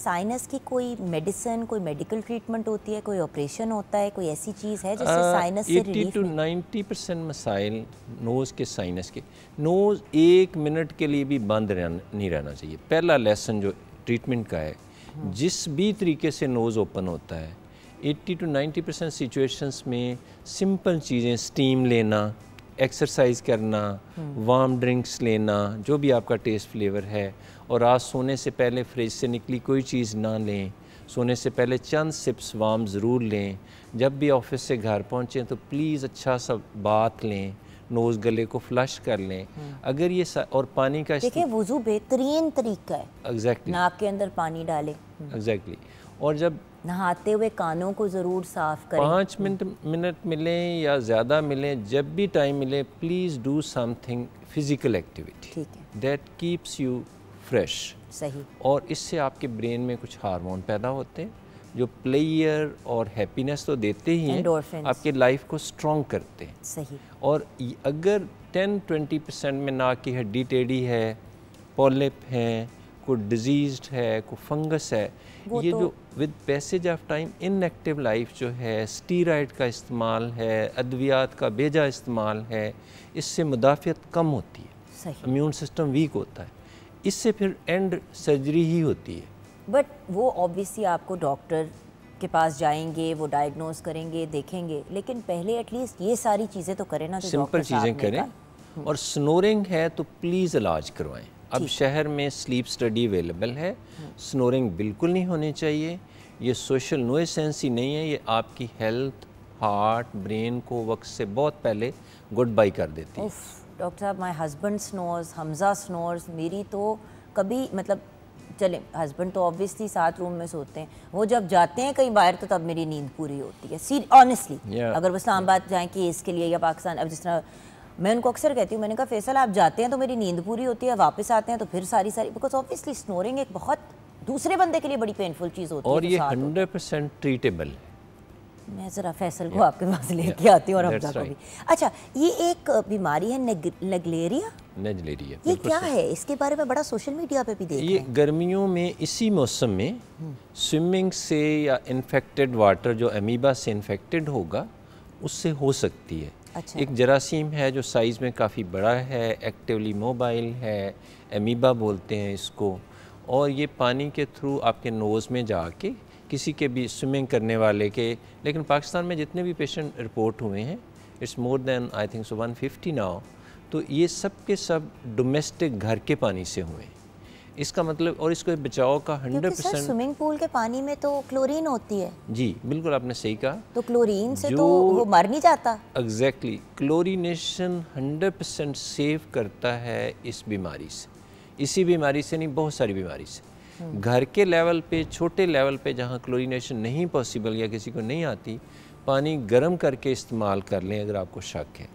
साइनस की कोई मेडिसिन कोई मेडिकल ट्रीटमेंट होती है कोई ऑपरेशन होता है कोई ऐसी चीज़ है जिससे साइनस uh, से रिलीफ टू 90 परसेंट मसाइल नोज़ के साइनस के नोज़ एक मिनट के लिए भी बंद रह नहीं रहना चाहिए पहला लेसन जो ट्रीटमेंट का है हम्म। जिस भी तरीके से नोज़ ओपन होता है 80 टू 90 परसेंट सिचुएशंस में सिंपल चीज़ें स्टीम लेना एक्सरसाइज करना वार्म हम्म। ड्रिंक्स लेना जो भी आपका टेस्ट फ्लेवर है और आज सोने से पहले फ्रिज से निकली कोई चीज़ ना लें सोने से पहले चंद सिप्स वाम ज़रूर लें जब भी ऑफिस से घर पहुँचें तो प्लीज़ अच्छा सा बात लें नोज़ गले को फ्लश कर लें हम्म। अगर ये और पानी का देखिए वज़ू बेहतरीन तरीका है एग्जैक्टली exactly. नाक के अंदर पानी डालें एग्जैक्टली exactly. और जब नहाते हुए कानों को ज़रूर साफ करें पाँच मिनट मिनट मिलें या ज़्यादा मिलें जब भी टाइम मिले please do something physical activity ठीक है दैट कीप्स यू फ्रेश सही और इससे आपके ब्रेन में कुछ हार्मोन पैदा होते हैं जो प्लेयर और हैप्पीनेस तो देते ही हैं आपके लाइफ को स्ट्रॉन्ग करते हैं सही और अगर 10-20 परसेंट में ना कि हड्डी टेढ़ी है पॉलिप है कोई डिजीज है कोई फंगस है ये तो... जो with passage of time inactive life जो है स्टीराइड का इस्तेमाल है अद्वियात का बेजा इस्तेमाल है इससे मुदाफ़त कम होती है इम्यून सिस्टम वीक होता है इससे फिर एंड सर्जरी ही होती है बट वो ऑब्वियसली आपको डॉक्टर के पास जाएंगे वो डायग्नोज करेंगे देखेंगे लेकिन पहले एटलीस्ट ये सारी चीज़ें तो करें ना सिंपल चीज़ें करें और स्नोरिंग है तो प्लीज़ इलाज करवाएं अब शहर में स्लीप स्टडी अवेलेबल है स्नोरिंग हम्म। बिल्कुल नहीं होनी चाहिए ये सोशल नोएसेंस ही नहीं है ये आपकी हेल्थ हार्ट ब्रेन को वक्त से बहुत पहले गुड बाई कर देती है डॉक्टर साहब my husband snores Hamza snores मेरी तो कभी मतलब चले हस्बैंड तो ऑब्वियसली सात रूम में सोते हैं वो जब जाते हैं कहीं बाहर तो तब मेरी नींद पूरी होती है सी ऑनेस्टली yeah. अगर वो इस्लामाबाद जाएँ कि इसके लिए या पाकिस्तान अब जिस तरह मैं उनको अक्सर कहती हूँ मैंने कहा फैसल आप जाते हैं तो मेरी नींद पूरी होती है वापस आते हैं तो फिर सारी सारी बिकॉज ऑब्वियसली स्नोरिंग एक बहुत दूसरे बंदे के लिए बड़ी पेनफुल चीज़ होती और है और ये हंड्रेड परसेंट ट्रीटेबल है मैं ज़रा फैसल को आपके पास लेके आती हूँ और हमजा को भी अच्छा ये एक बीमारी है नेगलेरिया नजलेरिया ये क्या है इसके बारे में बड़ा सोशल मीडिया पे भी देख ये गर्मियों में इसी मौसम में हम्म। स्विमिंग से या इन्फेक्टेड वाटर जो अमीबा से इन्फेक्टेड होगा उससे हो सकती है अच्छा। एक जरासीम है जो साइज़ में काफ़ी बड़ा है एक्टिवली मोबाइल है अमीबा बोलते हैं इसको और ये पानी के थ्रू आपके नोज़ में जाके किसी के भी स्विमिंग करने वाले के लेकिन पाकिस्तान में जितने भी पेशेंट रिपोर्ट हुए हैं it's more than I think so one fifty now तो ये सब के सब डोमेस्टिक घर के पानी से हुए इसका मतलब और इसको बचाव का हंड्रेड परसेंट स्विमिंग पूल के पानी में तो क्लोरीन होती है जी बिल्कुल आपने सही कहा तो क्लोरीन से तो वो मर नहीं जाता exactly exactly, chlorination hundred percent save करता है इस बीमारी से इसी बीमारी से नहीं बहुत सारी बीमारी से घर के लेवल पे छोटे लेवल पे जहाँ क्लोरीनेशन नहीं पॉसिबल या किसी को नहीं आती पानी गर्म करके इस्तेमाल कर लें अगर आपको शक है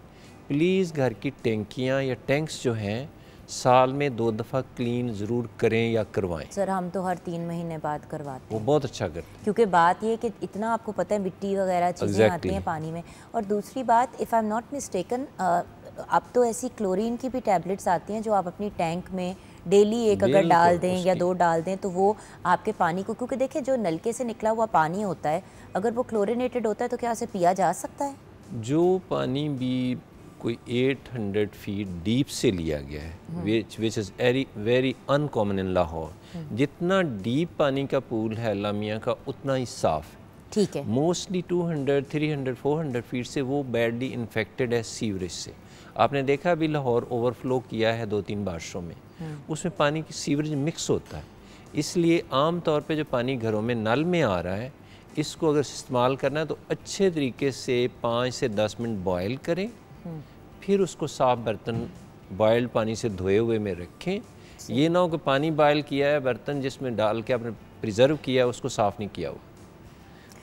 प्लीज़ घर की टेंकियाँ या टैंक्स जो हैं साल में दो दफ़ा क्लीन ज़रूर करें या करवाएं सर हम तो हर तीन महीने बाद करवाते वो बहुत अच्छा करते हैं क्योंकि बात ये कि इतना आपको पता है मिट्टी वगैरह चीज़ें exactly. आती हैं पानी में और दूसरी बात if I am not mistaken अब तो ऐसी क्लोरीन की भी टैबलेट्स आती हैं जो आप अपनी टैंक में डेली एक अगर डाल दें या दो डाल दें तो वो आपके पानी को क्योंकि देखिए जो नलके से निकला हुआ पानी होता है अगर वो क्लोरिनेटेड होता है तो क्या उसे पिया जा सकता है जो पानी भी कोई 800 फीट डीप से लिया गया है which which is very very uncommon in Lahore जितना डीप पानी का पूल है लामिया का उतना ही साफ है ठीक है मोस्टली 200, 300, 400 फीट से वो बैडली इन्फेक्टेड है सीवरेज से आपने देखा अभी लाहौर ओवरफ्लो किया है दो तीन बारिशों में उसमें पानी की सीवरेज मिक्स होता है इसलिए आम तौर पे जो पानी घरों में नल में आ रहा है इसको अगर इस्तेमाल करना है तो अच्छे तरीके से पाँच से दस मिनट बॉयल करें हम्म। फिर उसको साफ बर्तन बॉयल्ड पानी से धोए हुए में रखें ये ना हो कि पानी बॉयल किया है बर्तन जिसमें डाल के आपने प्रिजर्व किया है उसको साफ़ नहीं किया हुआ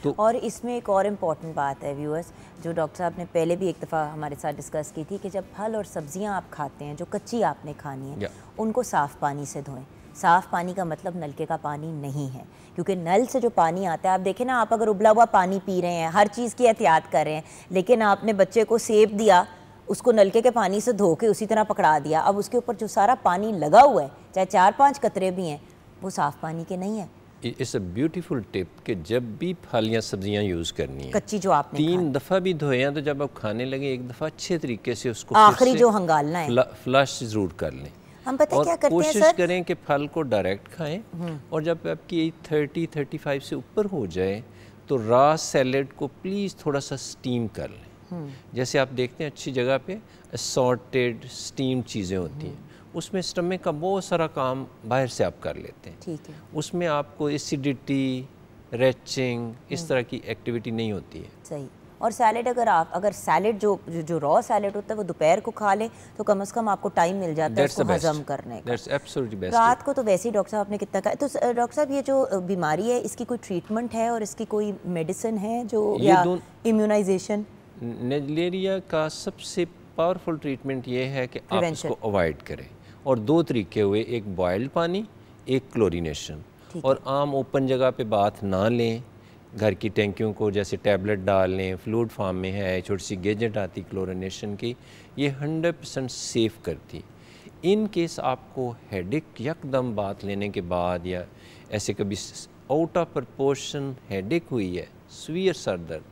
तो और इसमें एक और इम्पॉर्टेंट बात है व्यूअर्स जो डॉक्टर साहब ने पहले भी एक दफ़ा हमारे साथ डिस्कस की थी कि जब फल और सब्जियां आप खाते हैं जो कच्ची आपने खानी है उनको साफ़ पानी से धोएं साफ़ पानी का मतलब नलके का पानी नहीं है क्योंकि नल से जो पानी आता है आप देखें ना आप अगर उबला हुआ पानी पी रहे हैं हर चीज़ की एहतियात कर रहे हैं लेकिन आपने बच्चे को सेब दिया उसको नलके के पानी से धो के उसी तरह पकड़ा दिया अब उसके ऊपर जो सारा पानी लगा हुआ है चाहे चार पाँच कतरे भी हैं वो साफ़ पानी के नहीं है इट्स अ ब्यूटीफुल टिप कि जब भी फल या सब्जियाँ यूज़ करनी है कच्ची जो आपने तीन दफ़ा भी धोए हैं तो जब आप खाने लगे एक दफ़ा अच्छे तरीके से उसको आखिरी जो हंगालना है फ्लश ज़रूर कर लें हम पता और क्या करते कोशिश हैं सर? करें कि फल को डायरेक्ट खाएं हम्म। और जब आपकी एज थर्टी थर्टी फाइव से ऊपर हो जाए तो रा सैलड को प्लीज़ थोड़ा सा स्टीम कर लें हम्म। जैसे आप देखते हैं अच्छी जगह पे सॉर्टेड स्टीम चीज़ें होती हैं उसमें स्टमक का बहुत सारा काम बाहर से आप कर लेते हैं ठीक है उसमें आपको एसिडिटी रेचिंग इस हम्म। तरह की एक्टिविटी नहीं होती है सही और सैलेड अगर आप अगर सैलेड जो जो, जो रॉ सैलेड होता है वो दोपहर को खा लें तो कम से कम आपको टाइम मिल जाता है उसको हजम करने का रात को तो वैसे ही डॉक्टर साहब ने कितना कहा तो डॉक्टर साहब ये जो बीमारी है इसकी कोई ट्रीटमेंट है और इसकी कोई मेडिसिन है जो या इम्यूनाइजेशन नेजलेरिया का सबसे पावरफुल ट्रीटमेंट ये है कि आप इसको अवॉइड करें और दो तरीके हुए एक बॉयल्ड पानी एक क्लोरीनेशन और आम ओपन जगह पे बाथ ना लें घर की टैंकियों को जैसे टैबलेट डाल लें फ्लूड फार्म में है छोटी सी गेजेट आती क्लोरीनेशन की ये हंड्रेड परसेंट सेफ़ करती इन केस आपको हेडिक यकदम बात लेने के बाद या ऐसे कभी आउट ऑफ प्रपोर्शन हेडिक हुई है सीवियर सर दर्द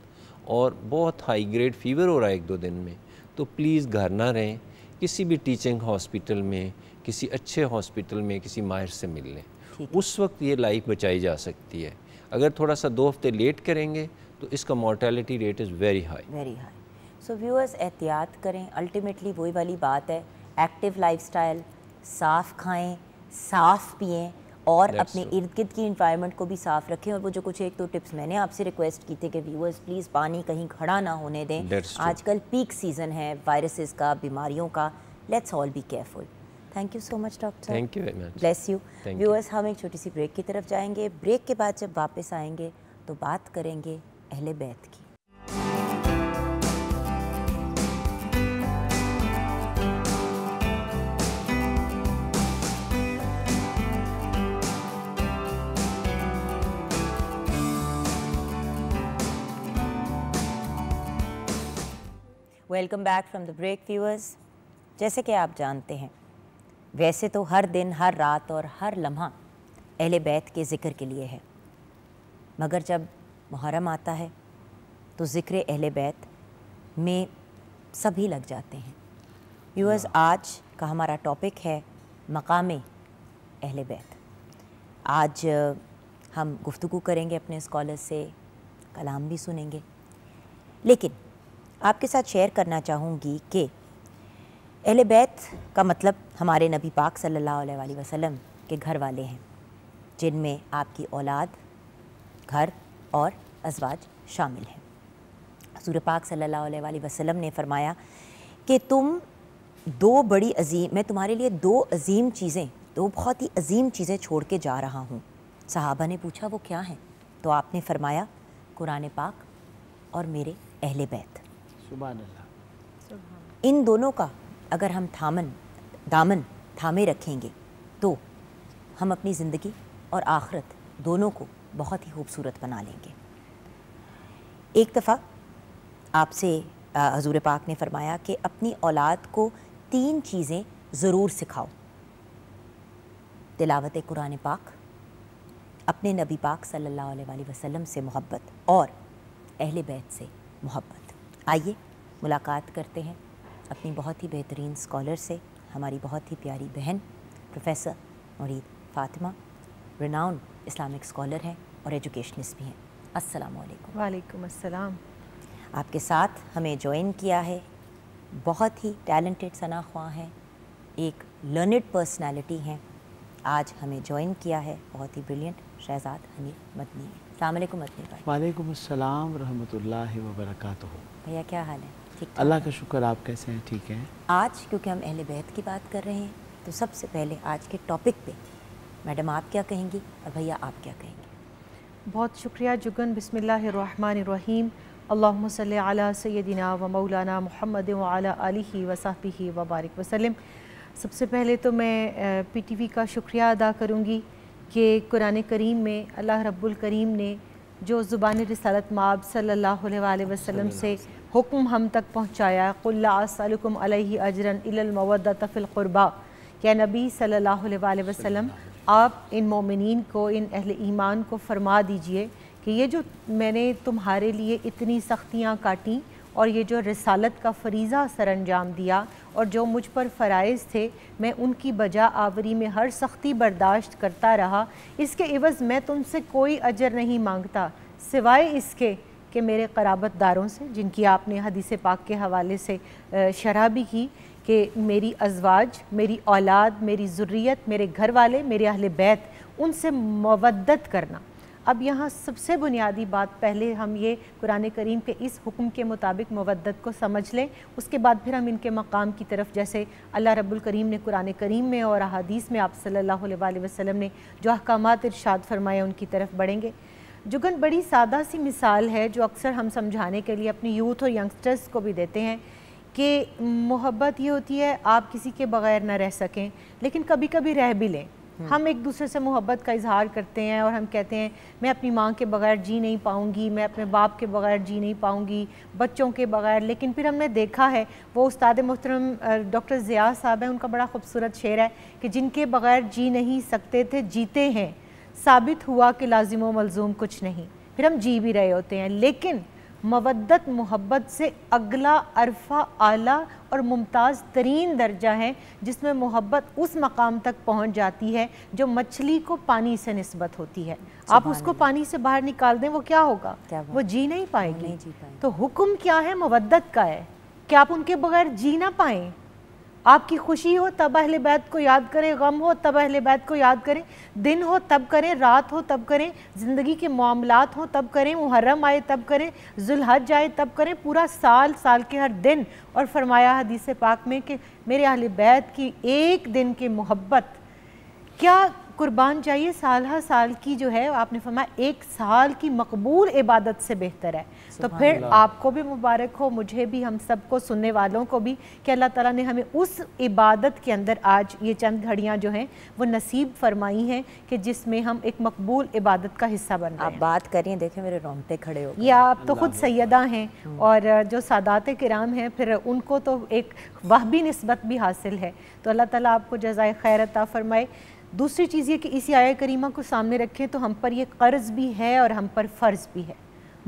और बहुत हाई ग्रेड फीवर हो रहा है एक दो दिन में तो प्लीज़ घर ना रहें किसी भी टीचिंग हॉस्पिटल में किसी अच्छे हॉस्पिटल में किसी माहिर से मिल लें उस वक्त ये लाइफ बचाई जा सकती है अगर थोड़ा सा दो हफ्ते लेट करेंगे तो इसका mortality rate is very high very high so viewers एहतियात करें अल्टीमेटली वही वाली बात है एक्टिव लाइफ साफ़ खाएँ साफ़ पिए और That's अपने इर्द गिर्द की इन्वायरमेंट को भी साफ रखें और वो जो कुछ एक तो टिप्स मैंने आपसे रिक्वेस्ट की थी कि व्यूअर्स प्लीज़ पानी कहीं खड़ा ना होने दें आजकल पीक सीजन है वायरसेस का बीमारियों का let's all be careful thank you so much doctor thank you bless you viewers हम एक छोटी सी ब्रेक की तरफ जाएंगे ब्रेक के बाद जब वापस आएंगे तो बात करेंगे अहले बैत की welcome back from the break viewers जैसे कि आप जानते हैं वैसे तो हर दिन हर रात और हर लम्हा अहल बैत के ज़िक्र के लिए है मगर जब मुहरम आता है तो ज़िक्र अहल बैत में सभी लग जाते हैं व्यूअर्स हाँ। आज का हमारा टॉपिक है मकाम अहल बैत आज हम गुफ्तु करेंगे अपने स्कॉलर से कलाम भी सुनेंगे लेकिन आपके साथ शेयर करना चाहूँगी कि अहल बैत का मतलब हमारे नबी पाक सल्लल्लाहु अलैहि वसल्लम के घर वाले हैं जिनमें आपकी औलाद घर और अजवाज शामिल हैं हजूर पाक सल्लल्लाहु अलैहि वसल्लम ने फरमाया कि तुम दो बड़ी अजीम मैं तुम्हारे लिए दो अजीम चीज़ें दो बहुत ही अजीम चीज़ें छोड़ के जा रहा हूँ साहबा ने पूछा वो क्या हैं तो आपने फरमाया कुरान पाक और मेरे अहल बैत सुबह इन दोनों का अगर हम थामन दामन थामे रखेंगे तो हम अपनी ज़िंदगी और आखरत दोनों को बहुत ही खूबसूरत बना लेंगे एक दफ़ा आपसे हजूर पाक ने फरमाया कि अपनी औलाद को तीन चीज़ें ज़रूर सिखाओ तिलावत कुरान पाक अपने नबी पाक सल्लल्लाहु अलैहि वसल्लम से मोहब्बत और अहल बैत से मोहब्बत आइए मुलाकात करते हैं अपनी बहुत ही बेहतरीन स्कॉलर से हमारी बहुत ही प्यारी बहन प्रोफेसर मुरीद फातिमा रिनाउन इस्लामिक स्कॉलर हैं और एजुकेशनिस्ट भी हैं अस्सलाम वालेकुम अस्सलाम आपके साथ हमें ज्वाइन किया है बहुत ही टैलेंटेड सना ख्वा हैं एक लर्नड पर्सनालिटी हैं आज हमें ज्वाइन किया है बहुत ही ब्रिलियंट शहजाद हनी मदनी अलैक् मदनी वालेकुम अस्सलाम रहमतुल्लाहि वबरकatuh भैया क्या हाल है ठीक तो? अल्लाह का शुक्र आप कैसे हैं ठीक हैं आज क्योंकि हम अहल बैत की बात कर रहे हैं तो सबसे पहले आज के टॉपिक पे मैडम आप क्या कहेंगी और भैया आप क्या कहेंगे बहुत शुक्रिया जुगन बसमीम अल्लाम सल सैदिना व मौलाना मोहम्मद वाली वसाफ़ी वबारक वसलम सबसे पहले तो मैं पी टी वी का शुक्रिया अदा करूँगी कि कुरान करीम में अल्लाह रब्बुल करीम ने जो ज़ुबान रसालत माब सल्लल्लाहु अलैहि वसल्लम से हुक्म हम तक पहुँचाया कुल्लासलकुम अजरन इलमवदत फ़िलक़ुरबा क्या नबी सल्लल्लाहु अलैहि वसल्लम आप इन मोमिन को इन अहल ईमान को फरमा दीजिए कि ये जो मैंने तुम्हारे लिए इतनी सख्तियाँ काटी और ये जो रसालत का फरीज़ा सर अंजाम दिया और जो मुझ पर फ़राइज़ थे मैं उनकी बजा आवरी में हर सख्ती बर्दाश्त करता रहा इसके इवज़ मैं तुमसे कोई अजर नहीं मांगता सिवाय इसके कि मेरे कराबत दारों से जिनकी आपने हदीस पाक के हवाले से शरह भी की कि मेरी अजवाज मेरी औलाद मेरी ज़रूरीत मेरे घर वाले मेरे अहल बैत उनसे मवदत करना अब यहाँ सबसे बुनियादी बात पहले हम ये कुरान करीम के इस हुक्म के मुताबिक मवदत को समझ लें उसके बाद फिर हम इनके मकाम की तरफ जैसे अल्लाह रब्बुल करीम ने कुरान करीम में और अदीस में आप सल्लल्लाहु अलैहि वसल्लम ने जो अहकाम इरशाद फरमाए उनकी तरफ बढ़ेंगे जुगन बड़ी सादा सी मिसाल है जो अक्सर हम समझाने के लिए अपनी यूथ और यंगस्टर्स को भी देते हैं कि मोहब्बत ये होती है आप किसी के बगैर ना रह सकें लेकिन कभी कभी रह भी लें हम्म। हम एक दूसरे से मोहब्बत का इजहार करते हैं और हम कहते हैं मैं अपनी माँ के बगैर जी नहीं पाऊँगी मैं अपने बाप के बगैर जी नहीं पाऊँगी बच्चों के बगैर लेकिन फिर हमने देखा है वो उस्ताद मोहतरम डॉक्टर ज़िया साहब हैं उनका बड़ा खूबसूरत शेर है कि जिनके बगैर जी नहीं सकते थे जीते हैं साबित हुआ कि लाजिम मलजूम कुछ नहीं फिर हम जी भी रहे होते हैं लेकिन मवदत मोहब्बत से अगला अरफा आला और मुमताज़ तरीन दर्जा है जिसमें मोहब्बत उस मकाम तक पहुंच जाती है जो मछली को पानी से नस्बत होती है आप उसको पानी से बाहर निकाल दें वो क्या होगा क्या वो जी नहीं पाएगी नहीं जी तो हुक्म क्या है मवदत का है क्या आप उनके बगैर जी ना पाएँ आपकी खुशी हो तब अहल बैत को याद करें गम हो तब अहल बैत को याद करें दिन हो तब करें रात हो तब करें ज़िंदगी के मामलात हों तब करें मुहर्रम आए तब करें जुल्हज जाए तब करें पूरा साल साल के हर दिन और फरमाया हदीस पाक में कि मेरे अहल बैत की एक दिन की मोहब्बत क्या कुर्बान चाहिए साल हर साल की जो है आपने फरमाया एक साल की मकबूल इबादत से बेहतर है तो फिर आपको भी मुबारक हो मुझे भी हम सबको सुनने वालों को भी कि अल्लाह ताला ने हमें उस इबादत के अंदर आज ये चंद घड़ियाँ जो हैं वो नसीब फरमाई हैं कि जिसमें हम एक मकबूल इबादत का हिस्सा बन रहे आप बात करें देखें मेरे रोंगटे खड़े हो या आप तो खुद सैदा हैं हम्म। और जो सादात कराम हैं फिर उनको तो एक वह भी नस्बत भी हासिल है तो अल्लाह ताला आपको जजाय खैर अता फरमाए दूसरी चीज़ ये कि इसी आया करीमा को सामने रखें तो हम पर ये कर्ज़ भी है और हम पर फ़र्ज़ भी है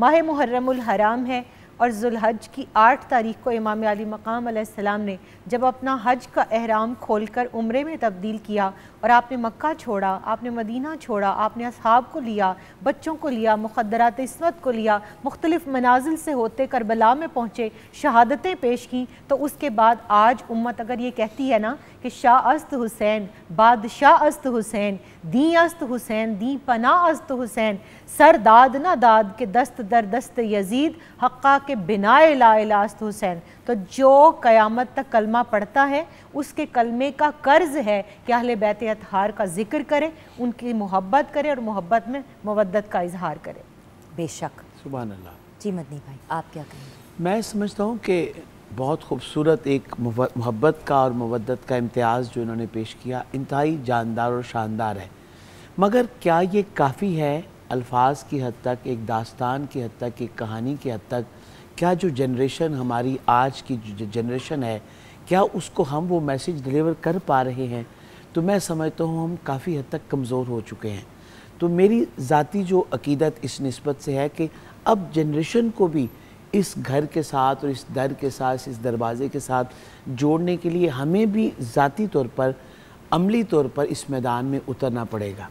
माह मुहर्रम हराम है और ज़ुलहज की आठ तारीख को इमाम अली मकाम अलैहिस्सलाम ने जब अपना हज का अहराम खोलकर उम्रे में तब्दील किया और आपने मक्का छोड़ा आपने मदीना छोड़ा आपने असहाब को लिया बच्चों को लिया मुखदरात इसमत को लिया मुख्तलिफ मनाजिल से होते करबला में पहुँचे शहादतें पेश की तो उसके बाद आज उम्मत अगर ये कहती है ना कि शाह अस्त हुसैन बादशाह अस्त हुसैन दी अस्त हुसैन दी पना अस्त हुसैन सर दाद ना दाद के दस्त दर दस्त यजीद हक्का के बिना ला इलास्त तो हुसैन तो जो क़यामत तक कलमा पढ़ता है उसके कलमे का कर्ज़ है कि अहल बैत अतहार का जिक्र करें उनकी मोहब्बत करें और मोहब्बत में मवदत का इजहार करें बेशक सुबह जी मदनी भाई आप क्या कहेंगे मैं समझता हूँ कि बहुत खूबसूरत एक मोहब्बत का और मवदत का इम्तियाज़ जो इन्होंने पेश किया इंतहाई जानदार और शानदार है मगर क्या ये काफ़ी है अल्फाज की हद तक एक दास्तान की हद तक एक कहानी की हद तक क्या जो जनरेशन हमारी आज की जो जनरेशन है क्या उसको हम वो मैसेज डिलीवर कर पा रहे हैं तो मैं समझता हूँ हम काफ़ी हद तक कमज़ोर हो चुके हैं तो मेरी ज़ाती जो अकीदत इस नस्बत से है कि अब जनरेशन को भी इस घर के साथ और इस दर के साथ इस दरवाज़े के साथ जोड़ने के लिए हमें भी ज़ाती तौर पर अमली तौर पर इस मैदान में उतरना पड़ेगा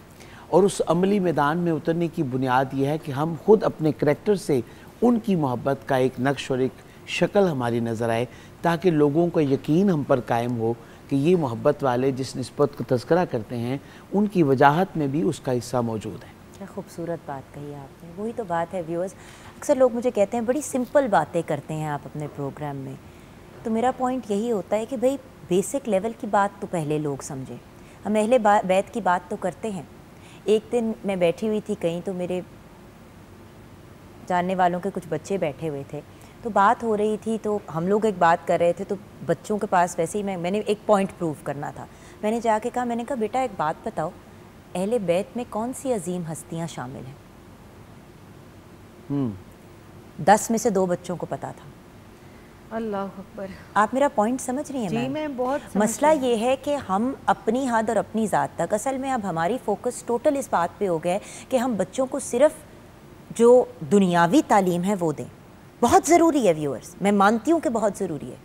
और उस अमली मैदान में उतरने की बुनियाद यह है कि हम खुद अपने करेक्टर से उनकी मोहब्बत का एक नक्श और एक शक्ल हमारी नज़र आए ताकि लोगों का यकीन हम पर कायम हो कि ये मोहब्बत वाले जिस नस्बत का तस्करा करते हैं उनकी वजाहत में भी उसका हिस्सा मौजूद है क्या खूबसूरत बात कही आपने वही तो बात है व्यूअर्स अक्सर लोग मुझे कहते हैं बड़ी सिंपल बातें करते हैं आप अपने प्रोग्राम में तो मेरा पॉइंट यही होता है कि भाई बेसिक लेवल की बात तो पहले लोग समझें हम अहले बैत की बात तो करते हैं एक दिन मैं बैठी हुई थी कहीं तो मेरे जानने वालों के कुछ बच्चे बैठे हुए थे तो बात हो रही थी तो हम लोग एक बात कर रहे थे तो बच्चों के पास वैसे ही मैं मैंने एक पॉइंट प्रूव करना था मैंने जाके कहा मैंने कहा बेटा एक बात बताओ अहले बैत में कौन सी अजीम हस्तियाँ शामिल हैं हम्म। दस में से दो बच्चों को पता था अल्लाह अकबर आप मेरा पॉइंट समझ रही हैं जी मैं बहुत मसला ये है कि हम अपनी हद और अपनी ज़ात तक असल में अब हमारी फोकस टोटल इस बात पे हो गया है कि हम बच्चों को सिर्फ जो दुनियावी तालीम है वो दें बहुत ज़रूरी है व्यूअर्स मैं मानती हूँ कि बहुत ज़रूरी है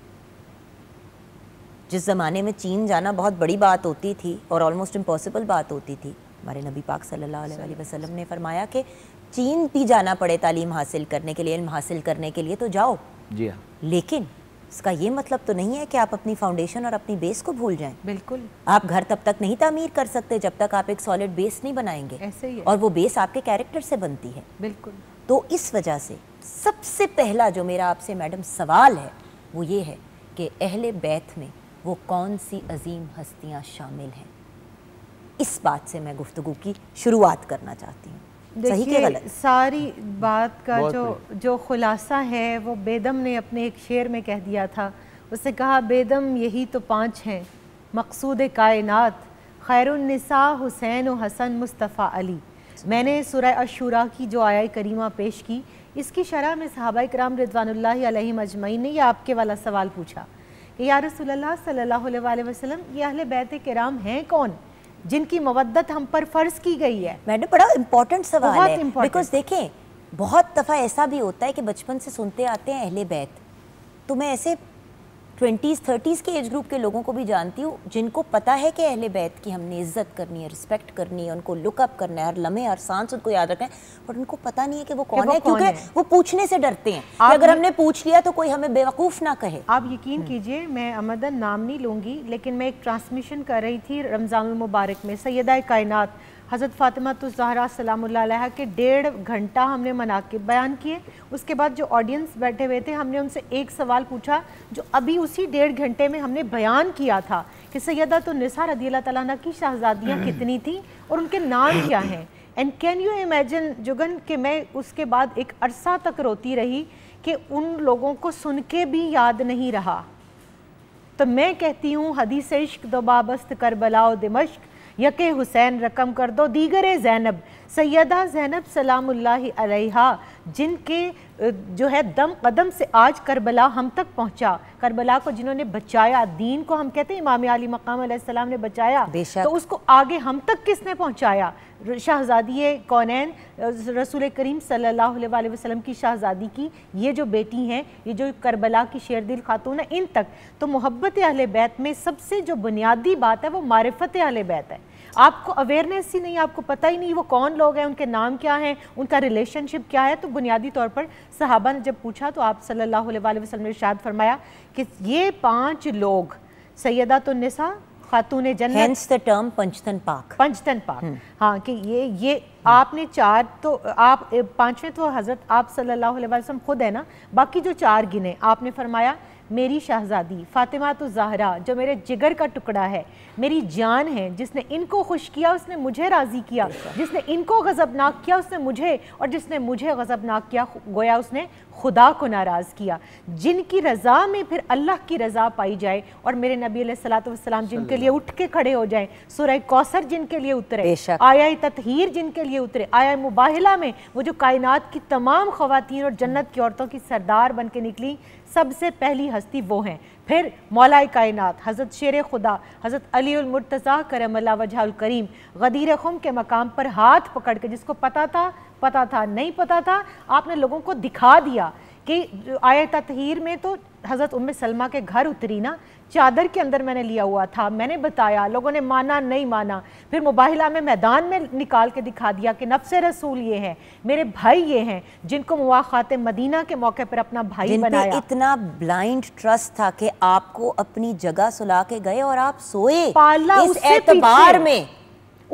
जिस ज़माने में चीन जाना बहुत बड़ी बात होती थी और ऑलमोस्ट इम्पॉसिबल बात होती थी हमारे नबी पाक सल्लल्लाहु अलैहि वसल्लम ने फरमाया कि चीन भी जाना पड़े तालीम हासिल करने के लिए इल्म हासिल करने के लिए तो जाओ जी हाँ लेकिन इसका ये मतलब तो नहीं है कि आप अपनी फाउंडेशन और अपनी बेस को भूल जाएं बिल्कुल आप घर तब तक नहीं तामीर कर सकते जब तक आप एक सॉलिड बेस नहीं बनाएंगे ऐसे ही और वो बेस आपके कैरेक्टर से बनती है बिल्कुल तो इस वजह से सबसे पहला जो मेरा आपसे मैडम सवाल है वो ये है कि अहले बैत में वो कौन सी अजीम हस्तियाँ शामिल हैं इस बात से मैं गुफ्तु की शुरुआत करना चाहती हूँ देखिए सारी बात का जो जो खुलासा है वो बेदम ने अपने एक शेर में कह दिया था उसने कहा बेदम यही तो पाँच हैं मकसूद कायनात खैरनसा हुसैन व हसन मुस्तफ़ा अली मैंने सुरह अशूरा की जो आया करीमा पेश की इसकी शरह में सहाबा कराम रिदवानल्ला मजमई ने यह आपके वाला सवाल पूछा कि यार रसोल्ला सल्ला वसलम ये अहल बैत कराम हैं कौन जिनकी मवदत हम पर फर्ज की गई है मैडम बड़ा इम्पोर्टेंट सवाल है बिकॉज देखें बहुत दफ़ा ऐसा भी होता है कि बचपन से सुनते आते हैं अहले बैत तो मैं ऐसे ट्वेंटीज़ थर्टीज़ के एज ग्रुप के लोगों को भी जानती हूँ जिनको पता है कि अहले बैत की हमने इज़्ज़त करनी है रिस्पेक्ट करनी है उनको लुकअप करना है हर लम्हे हर सांस उनको याद रखना है बट उनको पता नहीं है कि वो कौन है क्योंकि वो पूछने से डरते हैं अगर हमने पूछ लिया तो कोई हमें बेवकूफ़ ना कहे आप यकीन हम्म। कीजिए मैं अमदन नाम नहीं लूँगी लेकिन मैं एक ट्रांसमिशन कर रही थी रमज़ान मुबारक में सैदा कायनात हज़रत फ़ातिमा तो जहरा सलाम्ला के डेढ़ घंटा हमने मनाकब बयान किए उसके बाद जो ऑडियंस बैठे हुए थे हमने उनसे एक सवाल पूछा जो अभी उसी डेढ़ घंटे में हमने बयान किया था कि सैदा तो निसार रदी तला की शहजादियाँ कितनी थी और उनके नाम क्या हैं एंड कैन यू इमेजन जुगन कि मैं उसके बाद एक अरसा तक रोती रही कि उन लोगों को सुन के भी याद नहीं रहा तो मैं कहती हूँ हदीस इश्क दो बाबस्त कर बलाओ दिमश्क यके हुसैन रकम कर दो दीगरे जैनब सैदा ज़ैनब सलामुल्लाहा जिनके जो है दम कदम से आज करबला हम तक पहुंचा करबला को जिन्होंने बचाया दीन को हम कहते हैं इमाम अली मकाम सलाम ने बचाया तो उसको आगे हम तक किसने पहुंचाया शहज़ादी कौनैन रसूल करीम सल्ला वसलम की शाहज़ादी की ये जो बेटी हैं ये जो करबला की शेर दिल खातून है इन तक तो मोहब्बत अहल बैत में सबसे जो बुनियादी बात है वो मारफत अहल बैत है आपको अवेयरनेस ही नहीं आपको पता ही नहीं वो कौन लोग हैं उनके नाम क्या हैं उनका रिलेशनशिप क्या है तो बुनियादी तौर पर सहाबा ने जब पूछा तो आप अलैहि वसल्लम ने शाद फरमाया कि ये पाँच लोग सैदा तो निसा खातून जन्नत टर्म पंचतन पाक पंचतन पाक हम्म। हाँ कि ये ये आपने चार तो आप पांचवें तो हजरत आप सल्लल्लाहु अलैहि वसल्लम खुद है ना बाकी जो चार गिने आपने फरमाया मेरी शहजादी फ़ातिमा तो ज़ाहरा जो मेरे जिगर का टुकड़ा है मेरी जान है जिसने इनको खुश किया उसने मुझे राज़ी किया जिसने इनको गज़बनाक किया उसने मुझे और जिसने मुझे गज़बनाक किया गोया उसने खुदा को नाराज़ किया जिनकी रज़ा में फिर अल्लाह की रज़ा पाई जाए और मेरे नबी सलाम जिनके लिए उठ के खड़े हो जाए सुरह कौसर जिनके लिए उतरे आया तथहर जिनके लिए उतरे आया मुबाहला में वो जो कायनात की तमाम खुवान और जन्नत की औरतों की सरदार बन के निकली सबसे पहली हस्ती वो हैं फिर मौलाए कायनात हज़रत शेर खुदा हज़रत अलीमरतज़ा करमल्ला करीम गदीर खुम के मकाम पर हाथ पकड़ के जिसको पता था पता था नहीं पता था आपने लोगों को दिखा दिया कि आय ततहीर में तो हज़रत उम सलमा के घर उतरी ना चादर के अंदर मैंने लिया हुआ था मैंने बताया लोगों ने माना नहीं माना फिर मुबाहिला में मैदान में निकाल के दिखा दिया कि नफ्स रसूल ये हैं मेरे भाई ये हैं जिनको मुआत मदीना के मौके पर अपना भाई बनाया इतना ब्लाइंड ट्रस्ट था कि आपको अपनी जगह सुला के गए और आप सोए पाला इस एतबार में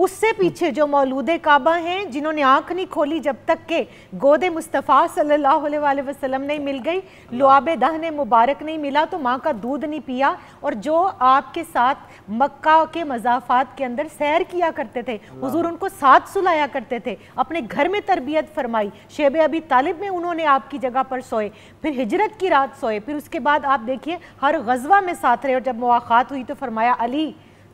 उससे पीछे जो मौलूद काबा हैं जिन्होंने आंख नहीं खोली जब तक के गोद मुस्तफ़ा सल्लल्लाहु अलैहि वसल्लम नहीं मिल गई लुआब ने मुबारक नहीं मिला तो माँ का दूध नहीं पिया और जो आपके साथ मक्का के मजाफात के अंदर सैर किया करते थे हज़ूर उनको साथ सुलाया करते थे अपने घर में तरबियत फरमाई शेब अभी तालिब में उन्होंने आपकी जगह पर सोए फिर हिजरत की रात सोए फिर उसके बाद आप देखिए हर गजवा में साथ रहे और जब मुआत हुई तो फरमाया अली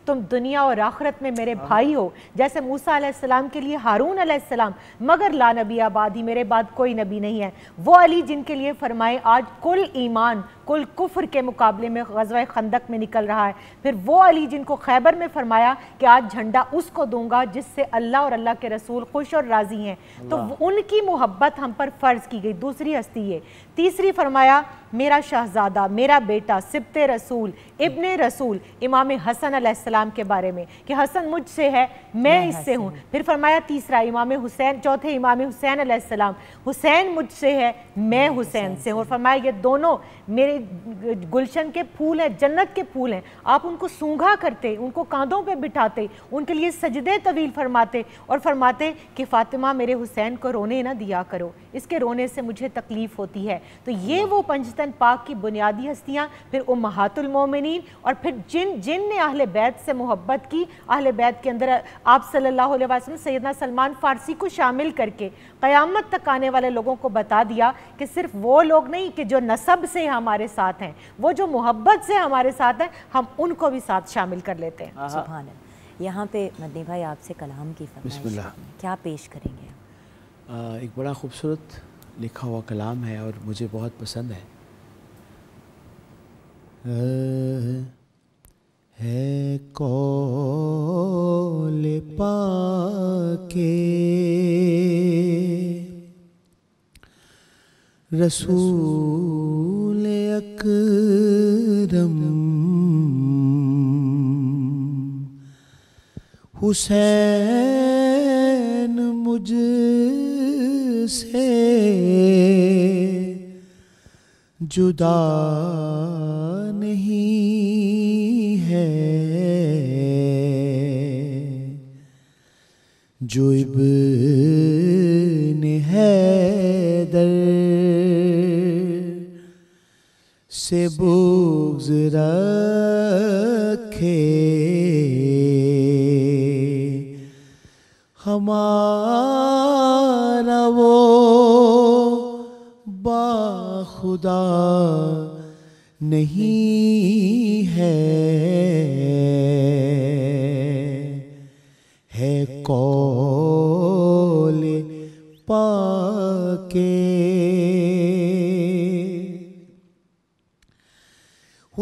तुम दुनिया और आखरत में मेरे हाँ। भाई हो जैसे मूसा अलैहिस्सलाम के लिए हारून अलैहिस्सलाम मगर ला नबी आबादी मेरे बाद कोई नबी नहीं है वो अली जिनके लिए फरमाए आज कुल ईमान कुल कुफर के मुकाबले में गजवा खंदक में निकल रहा है फिर वो अली जिनको खैबर में फरमाया कि आज झंडा उसको दूंगा जिससे अल्लाह और अल्लाह के रसूल खुश और राज़ी हैं तो उनकी मोहब्बत हम पर फ़र्ज़ की गई दूसरी हस्ती ये तीसरी फरमाया मेरा शहजादा मेरा बेटा सिबत रसूल इबन रसूल इमाम हसन आसमाम के बारे में कि हसन मुझसे है मैं इससे हूँ फिर फरमाया तीसरा इमाम हुसैन चौथे इमाम हुसैन आसलम हुसैन मुझसे है मैं हुसैन से हूँ और फरमाया ये दोनों मेरे गुलशन के फूल हैं जन्नत के फूल हैं आप उनको सूंघा करते उनको कांधों पे बिठाते उनके लिए सजदे तवील फरमाते और फरमाते कि फ़ातिमा मेरे हुसैन को रोने ना दिया करो इसके रोने से मुझे तकलीफ़ होती है तो ये वो पंचतन पाक की बुनियादी हस्तियाँ फिर वो महातुलमोमिन और फिर जिन जिन ने अहल बैत से मोहब्बत की अहल बैत के अंदर आप सल्ला वसम सैदना सलमान फ़ारसी को शामिल करके क़यामत तक आने वाले लोगों को बता दिया कि सिर्फ वो लोग नहीं कि जो नसब से हमारे हमारे साथ हैं वो जो मोहब्बत से हमारे साथ हैं हम उनको भी साथ शामिल कर लेते हैं सुबह यहाँ पे मदनी भाई आपसे कलाम की क्या पेश करेंगे आ, एक बड़ा खूबसूरत लिखा हुआ कलाम है और मुझे बहुत पसंद है है कौल पाके रसूल अकरम हुसैन मुझ से जुदा नहीं है जो इब्न है से बोझ रखे हमारा वो बाखुदा नहीं है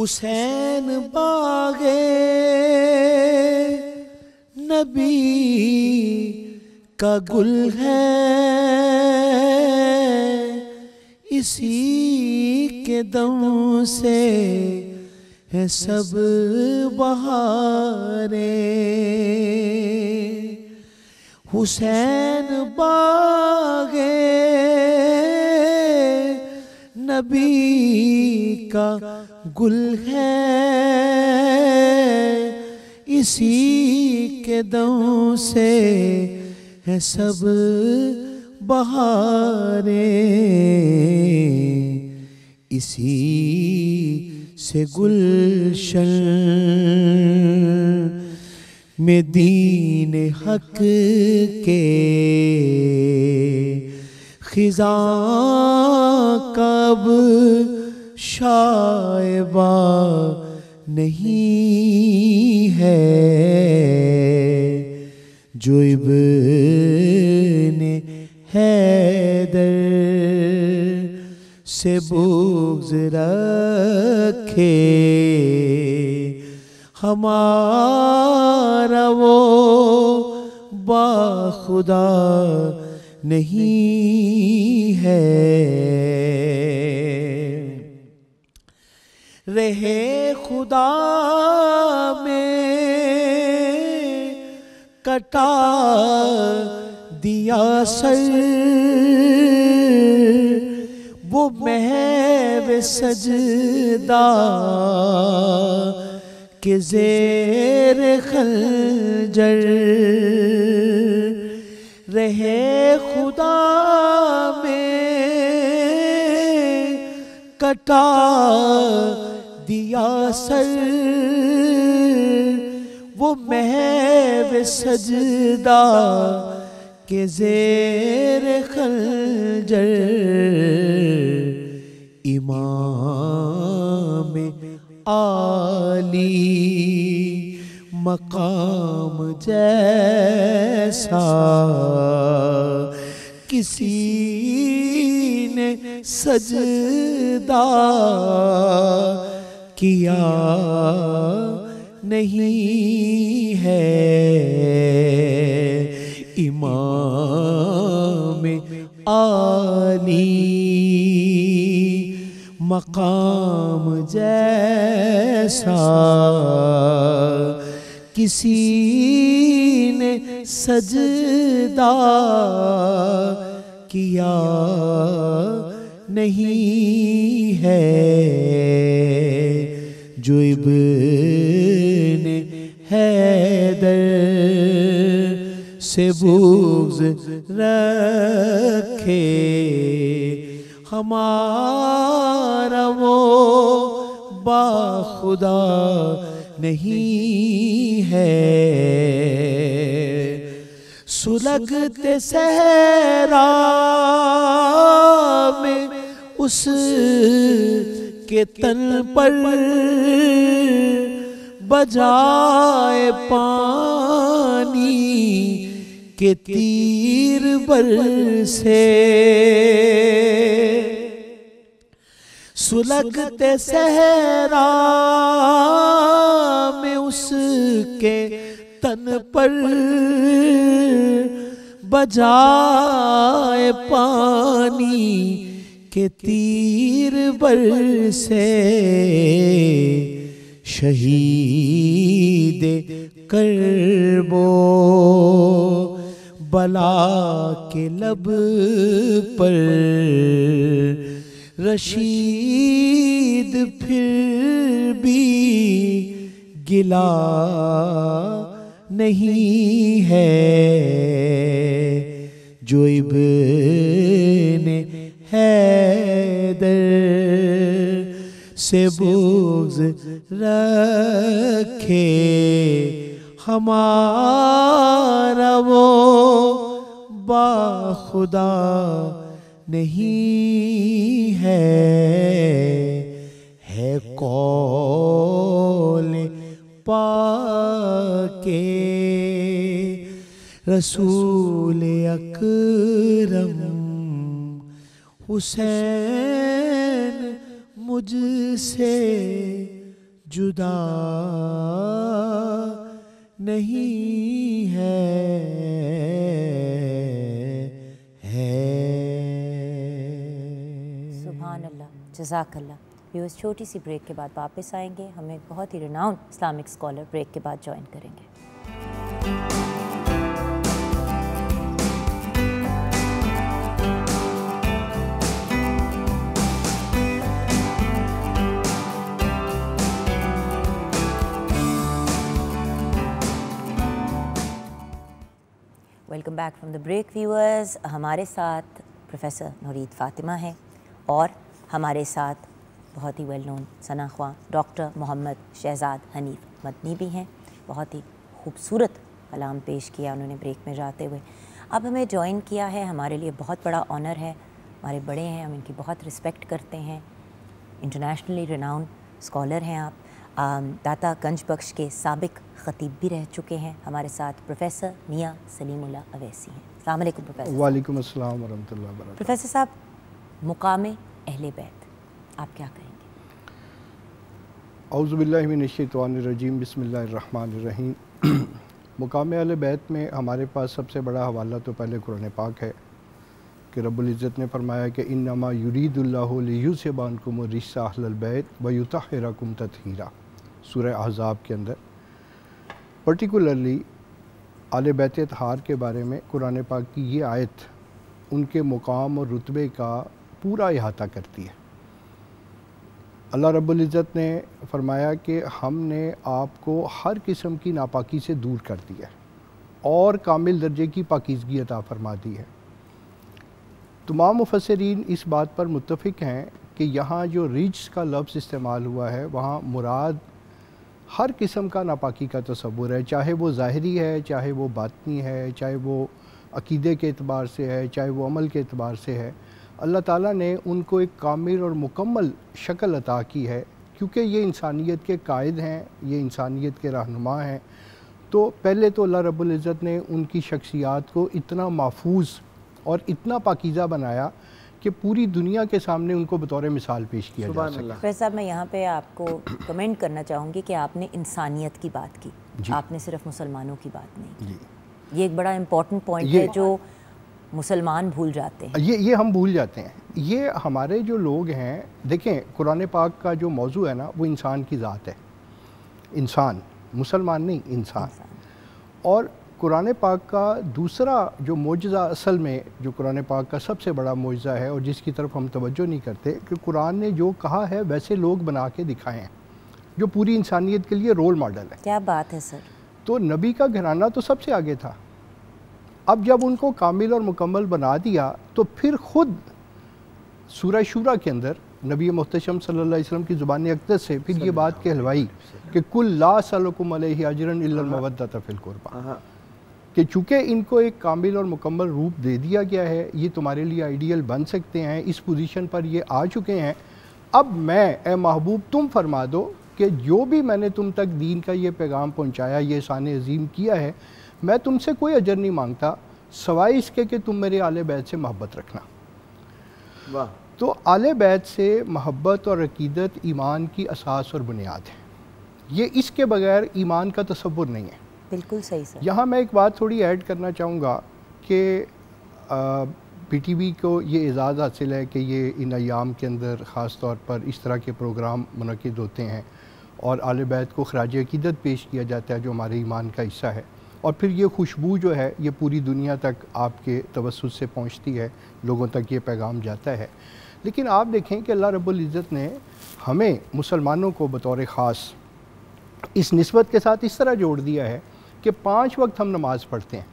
हुसैन बागे नबी का गुल है इसी के दम से है सब बहारे हुसैन बागे नबी का गुल है इसी के दम से है सब बहारे इसी से गुलशन में दीन हक के खिजा कब शायबा नहीं है जो ने हैदर से बुज रखे हमारा वो बाखुदा नहीं है रहे खुदा में कटा दिया सर वो महव सजदा के जेर खल जर रहे खुदा में कटा दिया सर वो महव सजदा के जेर खलजर इमाम आली मकाम जैसा किसी ने सजदा किया नहीं है इमाम आली मकाम जैसा किसी ने सजदा किया नहीं है जो ने हैदर से बूज रखे हमारा वो बाखुदा नहीं है सुलगते सहरा में उस के तन पर बजाए पानी के तीर बल से सुलगते सहरा में उसके तन पर बजाए पानी के तीर बल से शहीद करबो बला के लब पर रशीद फिर भी गिला नहीं है जो इब हैदर से बोझ रखे हमारा वो बाखुदा नहीं है है कौल पाके रसूल अकरम हुसैन मुझसे जुदा नहीं है जजाकल्ला व्यूज़ छोटी सी ब्रेक के बाद वापस आएंगे हमें बहुत ही रिनाउंड इस्लामिक स्कॉलर ब्रेक के बाद ज्वाइन करेंगे welcome back from the break viewers हमारे साथ प्रोफेसर नौरीद फातिमा हैं और हमारे साथ बहुत ही वेल नोन सना ख्वा डॉक्टर मोहम्मद शहजाद हनीफ मदनी भी हैं बहुत ही खूबसूरत कलाम पेश किया उन्होंने ब्रेक में जाते हुए अब हमें ज्वाइन किया है हमारे लिए बहुत बड़ा ऑनर है हमारे बड़े हैं हम इनकी बहुत रिस्पेक्ट करते हैं इंटरनेशनली रिनाउंड स्कॉलर हैं आप दाता गंज बख्श के सबक ख़तीब भी रह चुके हैं हमारे साथ प्रोफेसर मियाँ सलीमुल्ला अवैसी हैं अलैक् प्रोफेसर वालेकुम प्रोफेसर साहब मुकाम अहले बैत आप क्या कहेंगे अवज़बिल्लिनशानरजीम बसमीम मुकाम अल बैत में हमारे पास सबसे बड़ा हवाला तो पहले कुरान पाक है कि रब्ज़त ने फरमाया कि इन नमा युरीदुल्लासबानकुम रिसाहलबैत वयुतरकुम तथहरा सूर अहज़ाब के अंदर पर्टिकुलरली आल बैत हार के बारे में कुरान पाक की ये आयत उनके मुकाम और रुतबे का पूरा अहाता करती है अल्लाह रबुल्ज़त ने फरमाया कि हमने आपको हर किस्म की नापाकी से दूर कर दिया है और कामिल दर्जे की पाकिजगी अता फरमा दी है तमाम मुफसरीन इस बात पर मुतफिक हैं कि यहाँ जो रिज का लफ्ज़ इस्तेमाल हुआ है वहाँ मुराद हर किस्म का नापाकी का तस्वुर है चाहे वो ज़ाहरी है चाहे वो बातनी है चाहे वो अकीदे के अतबार से है चाहे वो अमल के अतबार से है अल्लाह ताला ने उनको एक कामिल और मुकम्मल शक्ल अता की है क्योंकि ये इंसानियत के कायद हैं ये इंसानियत के रहनुमा हैं तो पहले तो अल्लाह रब्ज़त ने उनकी शख्सियात को इतना महफूज और इतना पाकिज़ा बनाया कि पूरी दुनिया के सामने उनको बतौर मिसाल पेश किया जा सके साहब मैं यहाँ पे आपको कमेंट करना चाहूँगी कि आपने इंसानियत की बात की आपने सिर्फ मुसलमानों की बात नहीं की ये एक बड़ा इम्पोर्टेंट पॉइंट है जो मुसलमान भूल जाते हैं ये ये हम भूल जाते हैं ये हमारे जो लोग हैं देखें कुरान पाक का जो मौजू है ना वो इंसान की ज़ात है इंसान मुसलमान नहीं इंसान और कुरान पाक का दूसरा जो मुजज़ा असल में जो कुरान पाक का सबसे बड़ा मुजज़ा है और जिसकी तरफ हम तवज्जो नहीं करते कि कुरान ने जो कहा है वैसे लोग बना के दिखाए हैं जो पूरी इंसानियत के लिए रोल मॉडल है क्या बात है सर तो नबी का घराना तो सबसे आगे था अब जब उनको कामिल और मुकम्मल बना दिया तो फिर ख़ुद सूर शुरा के अंदर नबी मुहतम सल्ला वसम की ज़ुबान अकदस से फिर ये बात कहलवाई कि कुल ला सलकुम हाँ। कि चूँकि इनको एक कामिल और मुकम्मल रूप दे दिया गया है ये तुम्हारे लिए आइडियल बन सकते हैं इस पोजीशन पर ये आ चुके हैं अब मैं ए महबूब तुम फरमा दो कि जो भी मैंने तुम तक दीन का ये पैगाम पहुँचाया ये शान अजीम किया है मैं तुमसे कोई अजर नहीं मांगता सवाई इसके कि तुम मेरे आले बैत से मोहब्बत रखना वाह तो आले बैत से मोहब्बत और अकीदत ईमान की असास और बुनियाद है ये इसके बगैर ईमान का तस्वुर नहीं है बिल्कुल सही सर यहाँ मैं एक बात थोड़ी ऐड करना चाहूँगा कि पीटीवी को ये एजाज़ हासिल है कि ये इन अयाम के अंदर ख़ास तौर पर इस तरह के प्रोग्राम मनद होते हैं और आल बैत को खराज अकीदत पेश किया जाता है जो हमारे ईमान का हिस्सा है और फिर ये खुशबू जो है ये पूरी दुनिया तक आपके तवसुस से पहुंचती है लोगों तक ये पैगाम जाता है लेकिन आप देखें कि अल्लाह रब्ज़त ने हमें मुसलमानों को बतौर ख़ास इस नस्बत के साथ इस तरह जोड़ दिया है कि पाँच वक्त हम नमाज़ पढ़ते हैं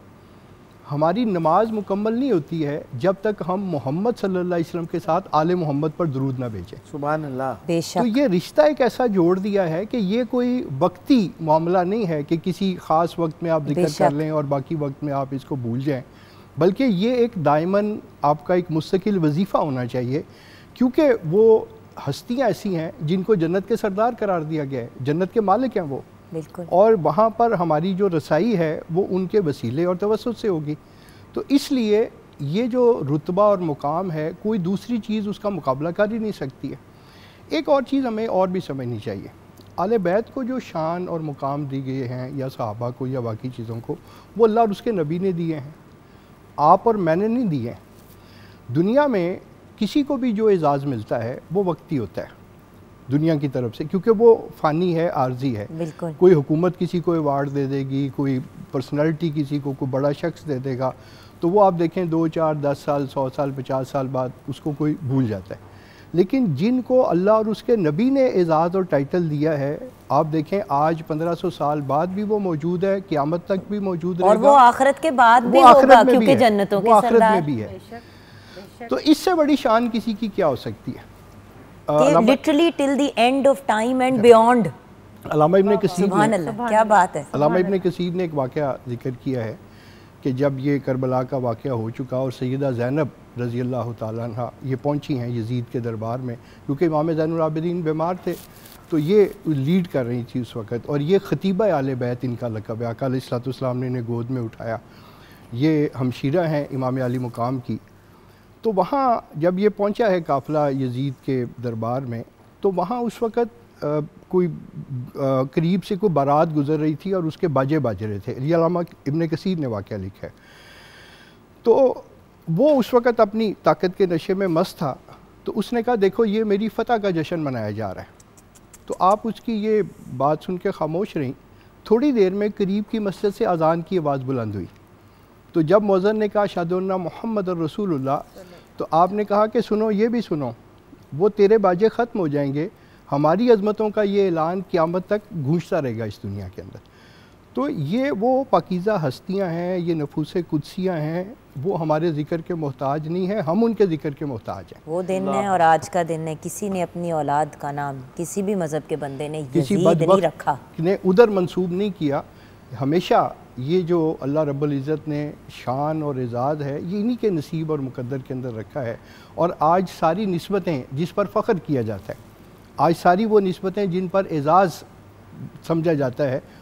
हमारी नमाज मुकम्मल नहीं होती है जब तक हम मोहम्मद सल्लल्लाहु अलैहि वसल्लम के साथ आले मोहम्मद पर दरूद ना भेजें सुबह अल्लाह तो ये रिश्ता एक ऐसा जोड़ दिया है कि ये कोई वक्ती मामला नहीं है कि किसी ख़ास वक्त में आप जिक्र कर लें और बाकी वक्त में आप इसको भूल जाएं बल्कि ये एक दायमन आपका एक मुस्तकिल वजीफ़ा होना चाहिए क्योंकि वो हस्तियाँ ऐसी हैं जिनको जन्नत के सरदार करार दिया गया है जन्नत के मालिक हैं वो बिल्कुल और वहाँ पर हमारी जो रसाई है वो उनके वसीले और तवसत से होगी तो इसलिए ये जो रुतबा और मुकाम है कोई दूसरी चीज़ उसका मुकाबला कर ही नहीं सकती है एक और चीज़ हमें और भी समझनी चाहिए आल बैत को जो शान और मुकाम दी गए हैं या सहाबा को या बाकी चीज़ों को वो अल्लाह और उसके नबी ने दिए हैं आप और मैंने नहीं दिए दुनिया में किसी को भी जो एजाज़ मिलता है वो वक्ती होता है दुनिया की तरफ से क्योंकि वो फ़ानी है आर्जी है कोई हुकूमत किसी को अवार्ड दे देगी कोई पर्सनैलिटी किसी को कोई बड़ा शख्स दे देगा तो वो आप देखें दो चार दस साल सौ साल पचास साल बाद उसको कोई भूल जाता है लेकिन जिनको अल्लाह और उसके नबी ने एजाज़ और टाइटल दिया है आप देखें आज 1500 साल बाद भी वो मौजूद है क़्यामत तक भी मौजूद और वो आखरत के बाद भी होगा क्योंकि जन्नतों के आखिरत में भी है तो इससे बड़ी शान किसी की क्या हो सकती है literally till the end of time and beyond अलामा इब्ने कसीर ने क्या बात है अलामा इब्ने कसीर ने एक वाक़ा जिक्र किया है कि जब ये करबला का वाक़ हो चुका और सैदा ज़ैनब रज़ी अल्लाह तह ये पहुँची हैं यजीद के दरबार में क्योंकि इमाम ज़ैनआबदीन बीमार थे तो ये लीड कर रही थी उस वक़्त और ये ख़तीबा आल बैत इनका लकब है अकाल सलाम ने इन्हें गोद में उठाया ये हमशीरा हैं इमाम अली मुकाम की तो वहाँ जब ये पहुँचा है काफ़िला यजीद के दरबार में तो वहाँ उस वक़्त कोई करीब से कोई बारात गुजर रही थी और उसके बाजे बाज रहे थे रियालामा इबन कसीर ने वाक़ लिखा है तो वो उस वक़्त अपनी ताकत के नशे में मस्त था तो उसने कहा देखो ये मेरी फ़तह का जश्न मनाया जा रहा है तो आप उसकी ये बात सुन के खामोश रहीं थोड़ी देर में करीब की मस्जिद से अजान की आवाज़ बुलंद हुई तो जब मौज़न ने कहा शादुल्ला मोहम्मद रसूल तो आपने कहा कि सुनो ये भी सुनो वो तेरे बाजे ख़त्म हो जाएंगे हमारी अजमतों का ये ऐलान क़्यामत तक गूंजता रहेगा इस दुनिया के अंदर तो ये वो पाकिज़ा हस्तियाँ हैं ये नफूस कुदसियाँ हैं वो हमारे ज़िक्र के मोहताज नहीं है हम उनके ज़िक्र के मोहताज हैं वो दिन है और आज का दिन है किसी ने अपनी औलाद का नाम किसी भी मज़हब के बंदे ने किसी नहीं रखा ने उधर मंसूब नहीं किया हमेशा ये जो अल्लाह रब्बुल इज़्ज़त ने शान और एजाज़ है ये इन्हीं के नसीब और मुकद्दर के अंदर रखा है और आज सारी नस्बतें जिस पर फ़ख्र किया जाता है आज सारी वो नस्बतें जिन पर एजाज़ समझा जाता है